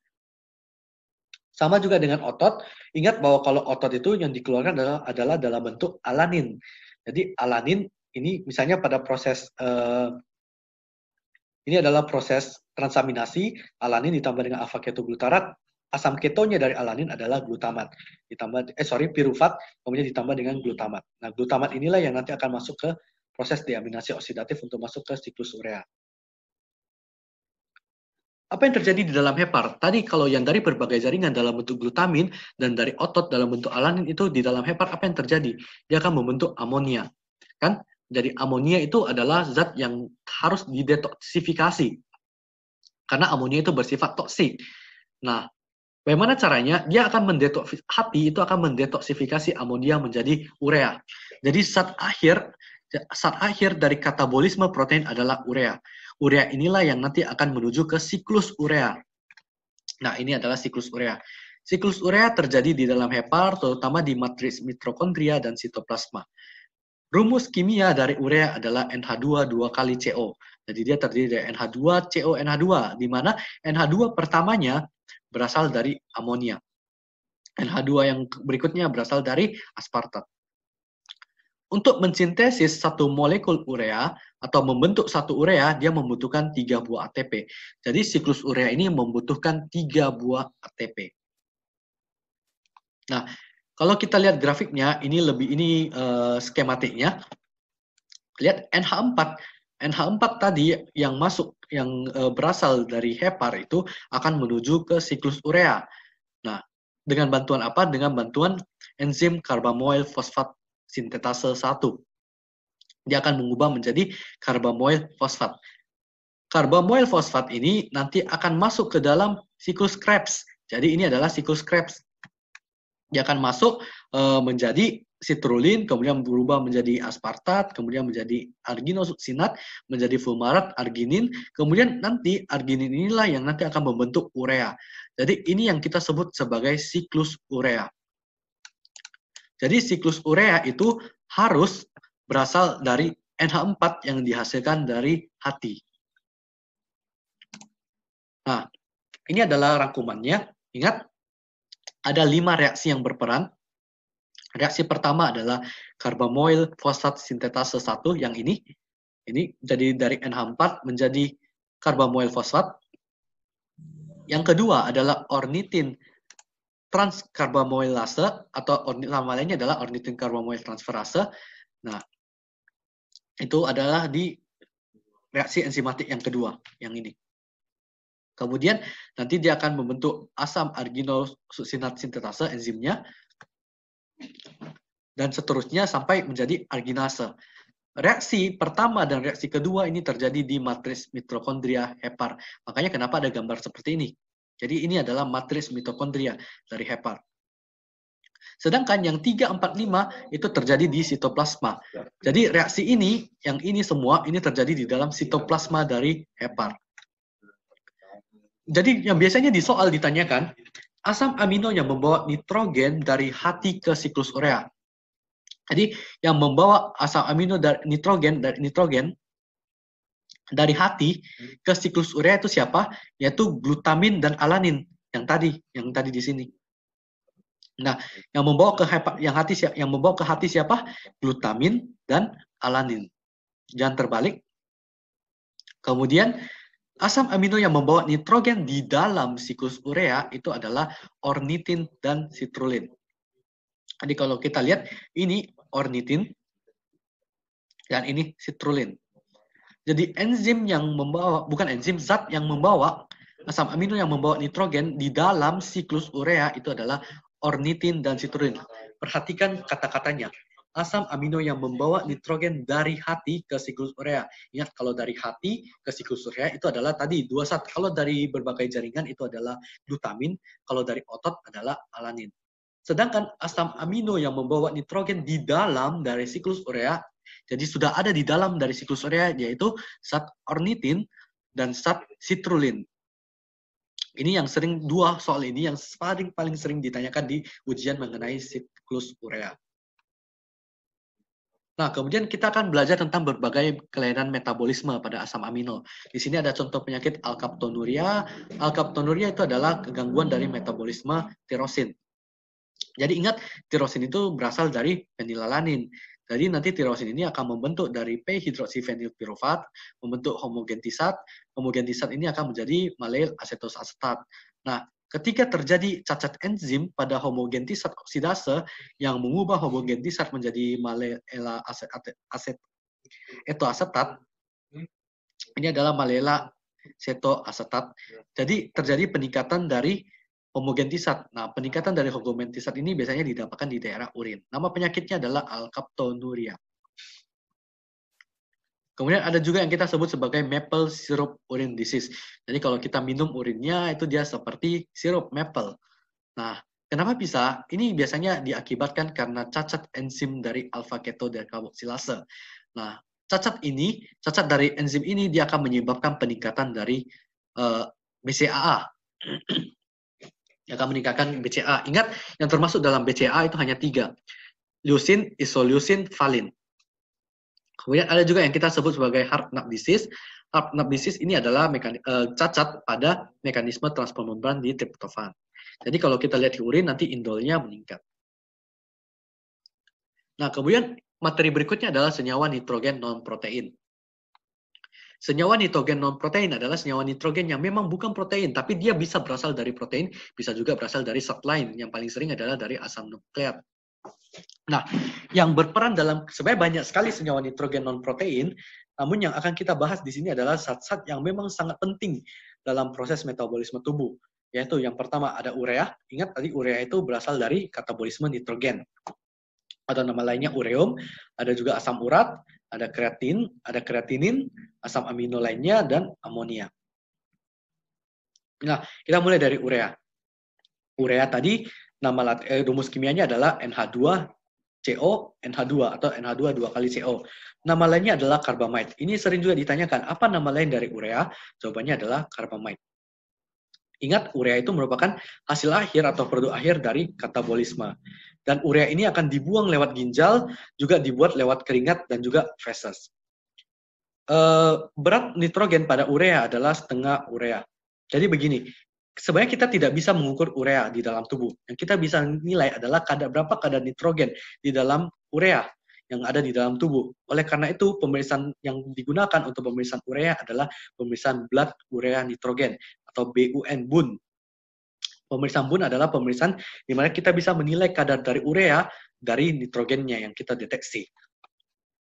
Sama juga dengan otot, ingat bahwa kalau otot itu yang dikeluarkan adalah, adalah dalam bentuk alanin. Jadi alanin ini misalnya pada proses uh, ini adalah proses transaminasi alanin ditambah dengan alfa ketoglutarat asam ketonya dari alanin adalah glutamat ditambah eh sorry piruvat kemudian ditambah dengan glutamat. Nah glutamat inilah yang nanti akan masuk ke proses deaminasi oksidatif untuk masuk ke siklus urea. Apa yang terjadi di dalam hepar? Tadi kalau yang dari berbagai jaringan dalam bentuk glutamin dan dari otot dalam bentuk alanin itu di dalam hepar apa yang terjadi? Dia akan membentuk amonia. Kan? Jadi amonia itu adalah zat yang harus didetoksifikasi. Karena amonia itu bersifat toksik. Nah, bagaimana caranya? Dia akan mendetok hati itu akan mendetoksifikasi amonia menjadi urea. Jadi zat akhir saat akhir dari katabolisme protein adalah urea. Urea inilah yang nanti akan menuju ke siklus urea. Nah, ini adalah siklus urea. Siklus urea terjadi di dalam hepar, terutama di matriks mitokondria dan sitoplasma. Rumus kimia dari urea adalah NH2 2 kali CO. Jadi dia terdiri dari NH2, CO, NH2, di mana NH2 pertamanya berasal dari amonia. NH2 yang berikutnya berasal dari aspartat. Untuk mensintesis satu molekul urea atau membentuk satu urea, dia membutuhkan tiga buah ATP. Jadi siklus urea ini membutuhkan tiga buah ATP. Nah, kalau kita lihat grafiknya, ini lebih ini uh, skematiknya. Lihat NH4. NH4 tadi yang masuk, yang uh, berasal dari hepar itu akan menuju ke siklus urea. Nah, dengan bantuan apa? Dengan bantuan enzim karbamoyl fosfat sintetase 1. Dia akan mengubah menjadi karbamoil fosfat. Karbamoil fosfat ini nanti akan masuk ke dalam siklus Krebs. Jadi ini adalah siklus Krebs. Dia akan masuk eh, menjadi sitrulin, kemudian berubah menjadi aspartat, kemudian menjadi arginosuksinat, menjadi fumarat, arginin, kemudian nanti arginin inilah yang nanti akan membentuk urea. Jadi ini yang kita sebut sebagai siklus urea. Jadi siklus urea itu harus berasal dari NH4 yang dihasilkan dari hati. Nah, ini adalah rangkumannya. Ingat, ada lima reaksi yang berperan. Reaksi pertama adalah karbamoil fosfat sintetase 1 yang ini. Ini jadi dari NH4 menjadi karbamoil fosfat. Yang kedua adalah ornitin Transkarbamoylase atau nama lainnya adalah ornitin karbamoil transferase. Nah, itu adalah di reaksi enzimatik yang kedua, yang ini. Kemudian nanti dia akan membentuk asam arginol susinat sintetase enzimnya dan seterusnya sampai menjadi arginase. Reaksi pertama dan reaksi kedua ini terjadi di matriks mitokondria hepar. Makanya kenapa ada gambar seperti ini. Jadi ini adalah matris mitokondria dari hepar. Sedangkan yang 345 itu terjadi di sitoplasma. Ya. Jadi reaksi ini, yang ini semua, ini terjadi di dalam sitoplasma dari hepar. Jadi yang biasanya di soal ditanyakan, asam amino yang membawa nitrogen dari hati ke siklus urea. Jadi yang membawa asam amino dari nitrogen dari nitrogen dari hati hmm. ke siklus urea itu siapa? Yaitu glutamin dan alanin yang tadi, yang tadi di sini. Nah, yang membawa ke yang hati yang membawa ke hati siapa? Glutamin dan alanin. Jangan terbalik. Kemudian asam amino yang membawa nitrogen di dalam siklus urea itu adalah ornitin dan citrulin. Jadi kalau kita lihat ini ornitin dan ini citrulin. Jadi enzim yang membawa, bukan enzim, zat yang membawa asam amino yang membawa nitrogen di dalam siklus urea itu adalah ornitin dan sitrurin. Perhatikan kata-katanya. Asam amino yang membawa nitrogen dari hati ke siklus urea. Ingat kalau dari hati ke siklus urea itu adalah tadi dua zat. Kalau dari berbagai jaringan itu adalah glutamin, kalau dari otot adalah alanin. Sedangkan asam amino yang membawa nitrogen di dalam dari siklus urea jadi sudah ada di dalam dari siklus urea yaitu zat ornitin dan zat sitrulin. Ini yang sering dua soal ini yang paling paling sering ditanyakan di ujian mengenai siklus urea. Nah, kemudian kita akan belajar tentang berbagai kelainan metabolisme pada asam amino. Di sini ada contoh penyakit alkaptonuria. Alkaptonuria itu adalah kegangguan dari metabolisme tirosin. Jadi ingat, tirosin itu berasal dari penilalanin. Jadi nanti tirosin ini akan membentuk dari P hidroksifenilpirufat membentuk homogentisat. Homogentisat ini akan menjadi malel asetat. Nah, ketika terjadi cacat enzim pada homogentisat oksidase yang mengubah homogentisat menjadi malela aset, aset asetat ini adalah malela asetat. Jadi terjadi peningkatan dari homogentisat. Nah, peningkatan dari homogentisat ini biasanya didapatkan di daerah urin. Nama penyakitnya adalah alkaptonuria. Kemudian ada juga yang kita sebut sebagai maple syrup urine disease. Jadi kalau kita minum urinnya itu dia seperti sirup maple. Nah, kenapa bisa? Ini biasanya diakibatkan karena cacat enzim dari alfa keto dekarboksilase. Nah, cacat ini, cacat dari enzim ini dia akan menyebabkan peningkatan dari uh, eh, BCAA. [CLEARS THROAT] yang akan meningkatkan BCA. Ingat, yang termasuk dalam BCA itu hanya tiga. Leucin, isoleucin, valin. Kemudian ada juga yang kita sebut sebagai nap disease. nap disease ini adalah mekanik, eh, cacat pada mekanisme transport membran di triptofan. Jadi kalau kita lihat di urin nanti indolnya meningkat. Nah, kemudian materi berikutnya adalah senyawa nitrogen non protein. Senyawa nitrogen non-protein adalah senyawa nitrogen yang memang bukan protein, tapi dia bisa berasal dari protein, bisa juga berasal dari zat lain. Yang paling sering adalah dari asam nukleat. Nah, yang berperan dalam sebenarnya banyak sekali senyawa nitrogen non-protein, namun yang akan kita bahas di sini adalah zat-zat yang memang sangat penting dalam proses metabolisme tubuh. Yaitu yang pertama ada urea. Ingat tadi urea itu berasal dari katabolisme nitrogen atau nama lainnya ureum, ada juga asam urat, ada kreatin, ada kreatinin, asam amino lainnya, dan amonia. Nah, kita mulai dari urea. Urea tadi, nama lat, eh, rumus kimianya adalah NH2CO, NH2 atau NH2 dua kali CO. Nama lainnya adalah karbamide. Ini sering juga ditanyakan, apa nama lain dari urea? Jawabannya adalah karbamide. Ingat, urea itu merupakan hasil akhir atau produk akhir dari katabolisme. Dan urea ini akan dibuang lewat ginjal, juga dibuat lewat keringat dan juga feses. Eh, berat nitrogen pada urea adalah setengah urea. Jadi begini, sebenarnya kita tidak bisa mengukur urea di dalam tubuh. Yang kita bisa nilai adalah kadar berapa kadar nitrogen di dalam urea yang ada di dalam tubuh. Oleh karena itu, pemeriksaan yang digunakan untuk pemeriksaan urea adalah pemeriksaan blood urea nitrogen atau BUN, BUN Pemeriksaan BUN adalah pemeriksaan di mana kita bisa menilai kadar dari urea dari nitrogennya yang kita deteksi.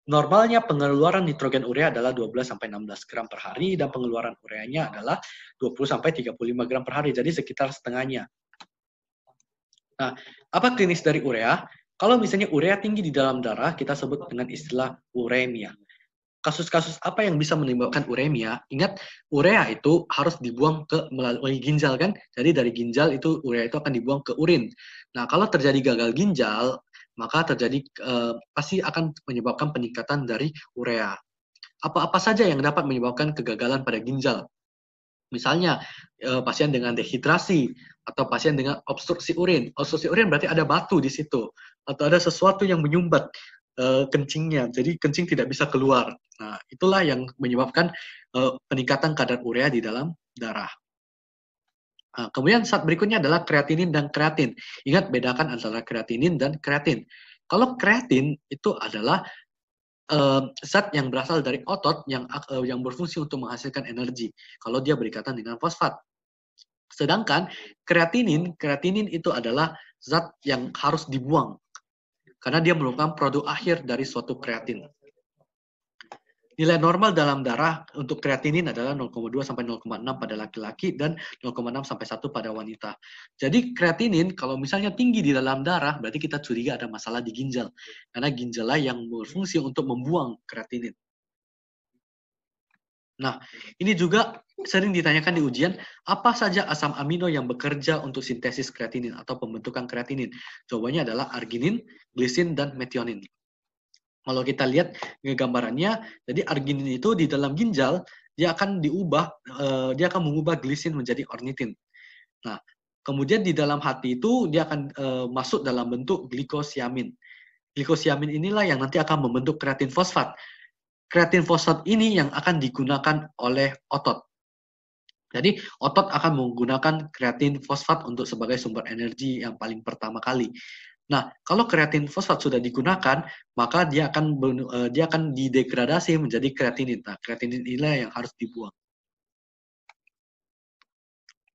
Normalnya pengeluaran nitrogen urea adalah 12 16 gram per hari dan pengeluaran ureanya adalah 20 35 gram per hari, jadi sekitar setengahnya. Nah, apa klinis dari urea? Kalau misalnya urea tinggi di dalam darah, kita sebut dengan istilah uremia kasus-kasus apa yang bisa menimbulkan uremia? Ingat, urea itu harus dibuang ke melalui ginjal kan? Jadi dari ginjal itu urea itu akan dibuang ke urin. Nah, kalau terjadi gagal ginjal, maka terjadi eh, pasti akan menyebabkan peningkatan dari urea. Apa-apa saja yang dapat menyebabkan kegagalan pada ginjal? Misalnya eh, pasien dengan dehidrasi atau pasien dengan obstruksi urin. Obstruksi urin berarti ada batu di situ atau ada sesuatu yang menyumbat Eh, kencingnya, jadi kencing tidak bisa keluar. Nah, itulah yang menyebabkan uh, peningkatan kadar urea di dalam darah. Nah, kemudian saat berikutnya adalah kreatinin dan kreatin. Ingat bedakan antara kreatinin dan kreatin. Kalau kreatin itu adalah uh, zat yang berasal dari otot yang uh, yang berfungsi untuk menghasilkan energi. Kalau dia berikatan dengan fosfat. Sedangkan kreatinin, kreatinin itu adalah zat yang harus dibuang karena dia merupakan produk akhir dari suatu kreatin. Nilai normal dalam darah untuk kreatinin adalah 0,2 sampai 0,6 pada laki-laki dan 0,6 sampai 1 pada wanita. Jadi kreatinin kalau misalnya tinggi di dalam darah berarti kita curiga ada masalah di ginjal. Karena ginjal lah yang berfungsi untuk membuang kreatinin. Nah, ini juga sering ditanyakan di ujian, apa saja asam amino yang bekerja untuk sintesis kreatinin atau pembentukan kreatinin? Jawabannya adalah arginin, glisin, dan metionin. Kalau kita lihat gambarannya, jadi arginin itu di dalam ginjal dia akan diubah, eh, dia akan mengubah glisin menjadi ornitin. Nah, kemudian di dalam hati itu dia akan eh, masuk dalam bentuk glikosiamin. Glikosiamin inilah yang nanti akan membentuk kreatin fosfat kreatin fosfat ini yang akan digunakan oleh otot. Jadi otot akan menggunakan kreatin fosfat untuk sebagai sumber energi yang paling pertama kali. Nah, kalau kreatin fosfat sudah digunakan, maka dia akan eh, dia akan didegradasi menjadi kreatinin. Nah, kreatinin inilah yang harus dibuang.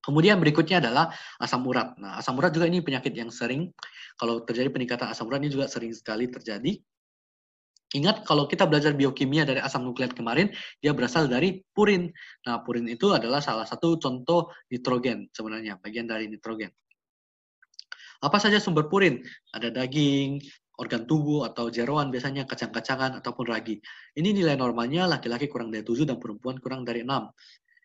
Kemudian berikutnya adalah asam urat. Nah, asam urat juga ini penyakit yang sering kalau terjadi peningkatan asam urat ini juga sering sekali terjadi Ingat kalau kita belajar biokimia dari asam nukleat kemarin, dia berasal dari purin. Nah, purin itu adalah salah satu contoh nitrogen sebenarnya, bagian dari nitrogen. Apa saja sumber purin? Ada daging, organ tubuh atau jeroan biasanya kacang-kacangan ataupun ragi. Ini nilai normalnya laki-laki kurang dari 7 dan perempuan kurang dari 6.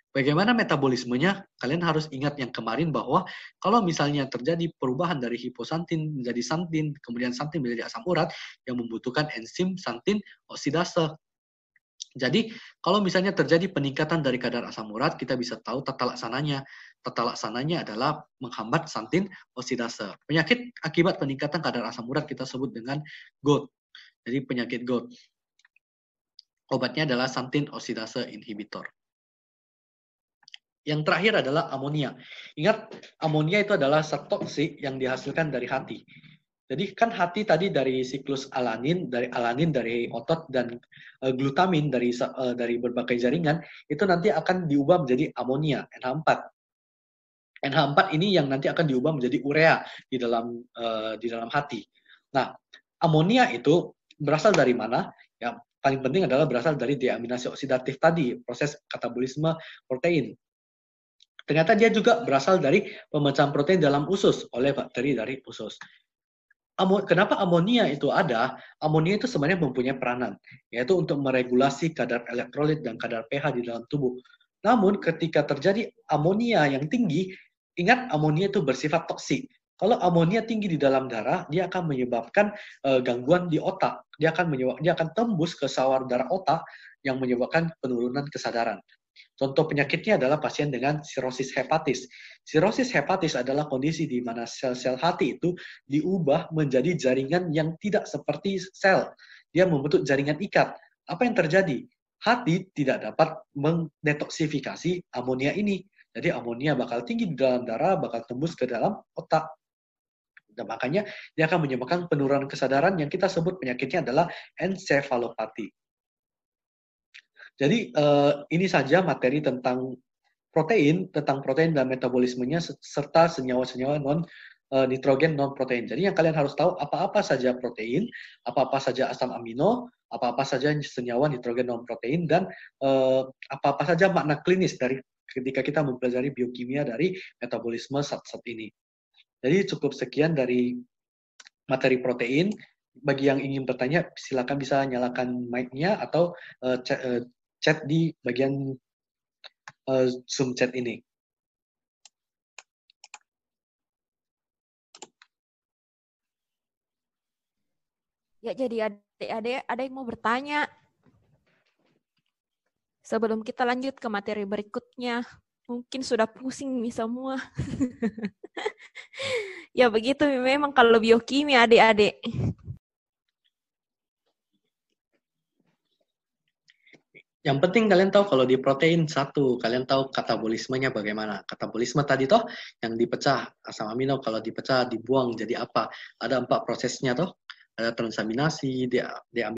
Bagaimana metabolismenya? Kalian harus ingat yang kemarin bahwa kalau misalnya terjadi perubahan dari hiposantin menjadi santin, kemudian santin menjadi asam urat yang membutuhkan enzim santin oksidase. Jadi, kalau misalnya terjadi peningkatan dari kadar asam urat, kita bisa tahu tata laksananya. Tata laksananya adalah menghambat santin oksidase. Penyakit akibat peningkatan kadar asam urat kita sebut dengan GOT. Jadi penyakit GOT. Obatnya adalah santin oksidase inhibitor. Yang terakhir adalah amonia. Ingat, amonia itu adalah zat toksik yang dihasilkan dari hati. Jadi kan hati tadi dari siklus alanin, dari alanin dari otot dan eh, glutamin dari eh, dari berbagai jaringan itu nanti akan diubah menjadi amonia NH4. NH4 ini yang nanti akan diubah menjadi urea di dalam eh, di dalam hati. Nah, amonia itu berasal dari mana? Yang paling penting adalah berasal dari deaminasi oksidatif tadi, proses katabolisme protein. Ternyata dia juga berasal dari pemecahan protein dalam usus oleh bakteri dari usus. Kenapa amonia itu ada? Amonia itu sebenarnya mempunyai peranan, yaitu untuk meregulasi kadar elektrolit dan kadar pH di dalam tubuh. Namun ketika terjadi amonia yang tinggi, ingat amonia itu bersifat toksik. Kalau amonia tinggi di dalam darah, dia akan menyebabkan eh, gangguan di otak. Dia akan menyebab, dia akan tembus ke sawar darah otak yang menyebabkan penurunan kesadaran. Contoh penyakitnya adalah pasien dengan sirosis hepatis. Sirosis hepatis adalah kondisi di mana sel-sel hati itu diubah menjadi jaringan yang tidak seperti sel. Dia membentuk jaringan ikat. Apa yang terjadi? Hati tidak dapat mendetoksifikasi amonia ini. Jadi amonia bakal tinggi di dalam darah, bakal tembus ke dalam otak. Dan makanya dia akan menyebabkan penurunan kesadaran yang kita sebut penyakitnya adalah encefalopati. Jadi uh, ini saja materi tentang protein, tentang protein dan metabolismenya serta senyawa-senyawa non eh, nitrogen non protein. Jadi yang kalian harus tahu apa-apa saja protein, apa-apa saja asam amino, apa-apa saja senyawa nitrogen non protein dan eh, apa-apa uh, saja makna klinis dari ketika kita mempelajari biokimia dari metabolisme saat-saat ini. Jadi cukup sekian dari materi protein. Bagi yang ingin bertanya, silakan bisa nyalakan mic-nya atau uh, chat di bagian uh, Zoom chat ini. Ya, jadi ada ada yang mau bertanya. Sebelum kita lanjut ke materi berikutnya, mungkin sudah pusing nih semua. [LAUGHS] ya begitu memang kalau biokimia adik-adik. yang penting kalian tahu kalau di protein satu, kalian tahu katabolismenya bagaimana. Katabolisme tadi toh yang dipecah asam amino kalau dipecah dibuang jadi apa? Ada empat prosesnya toh. Ada transaminasi, dia dia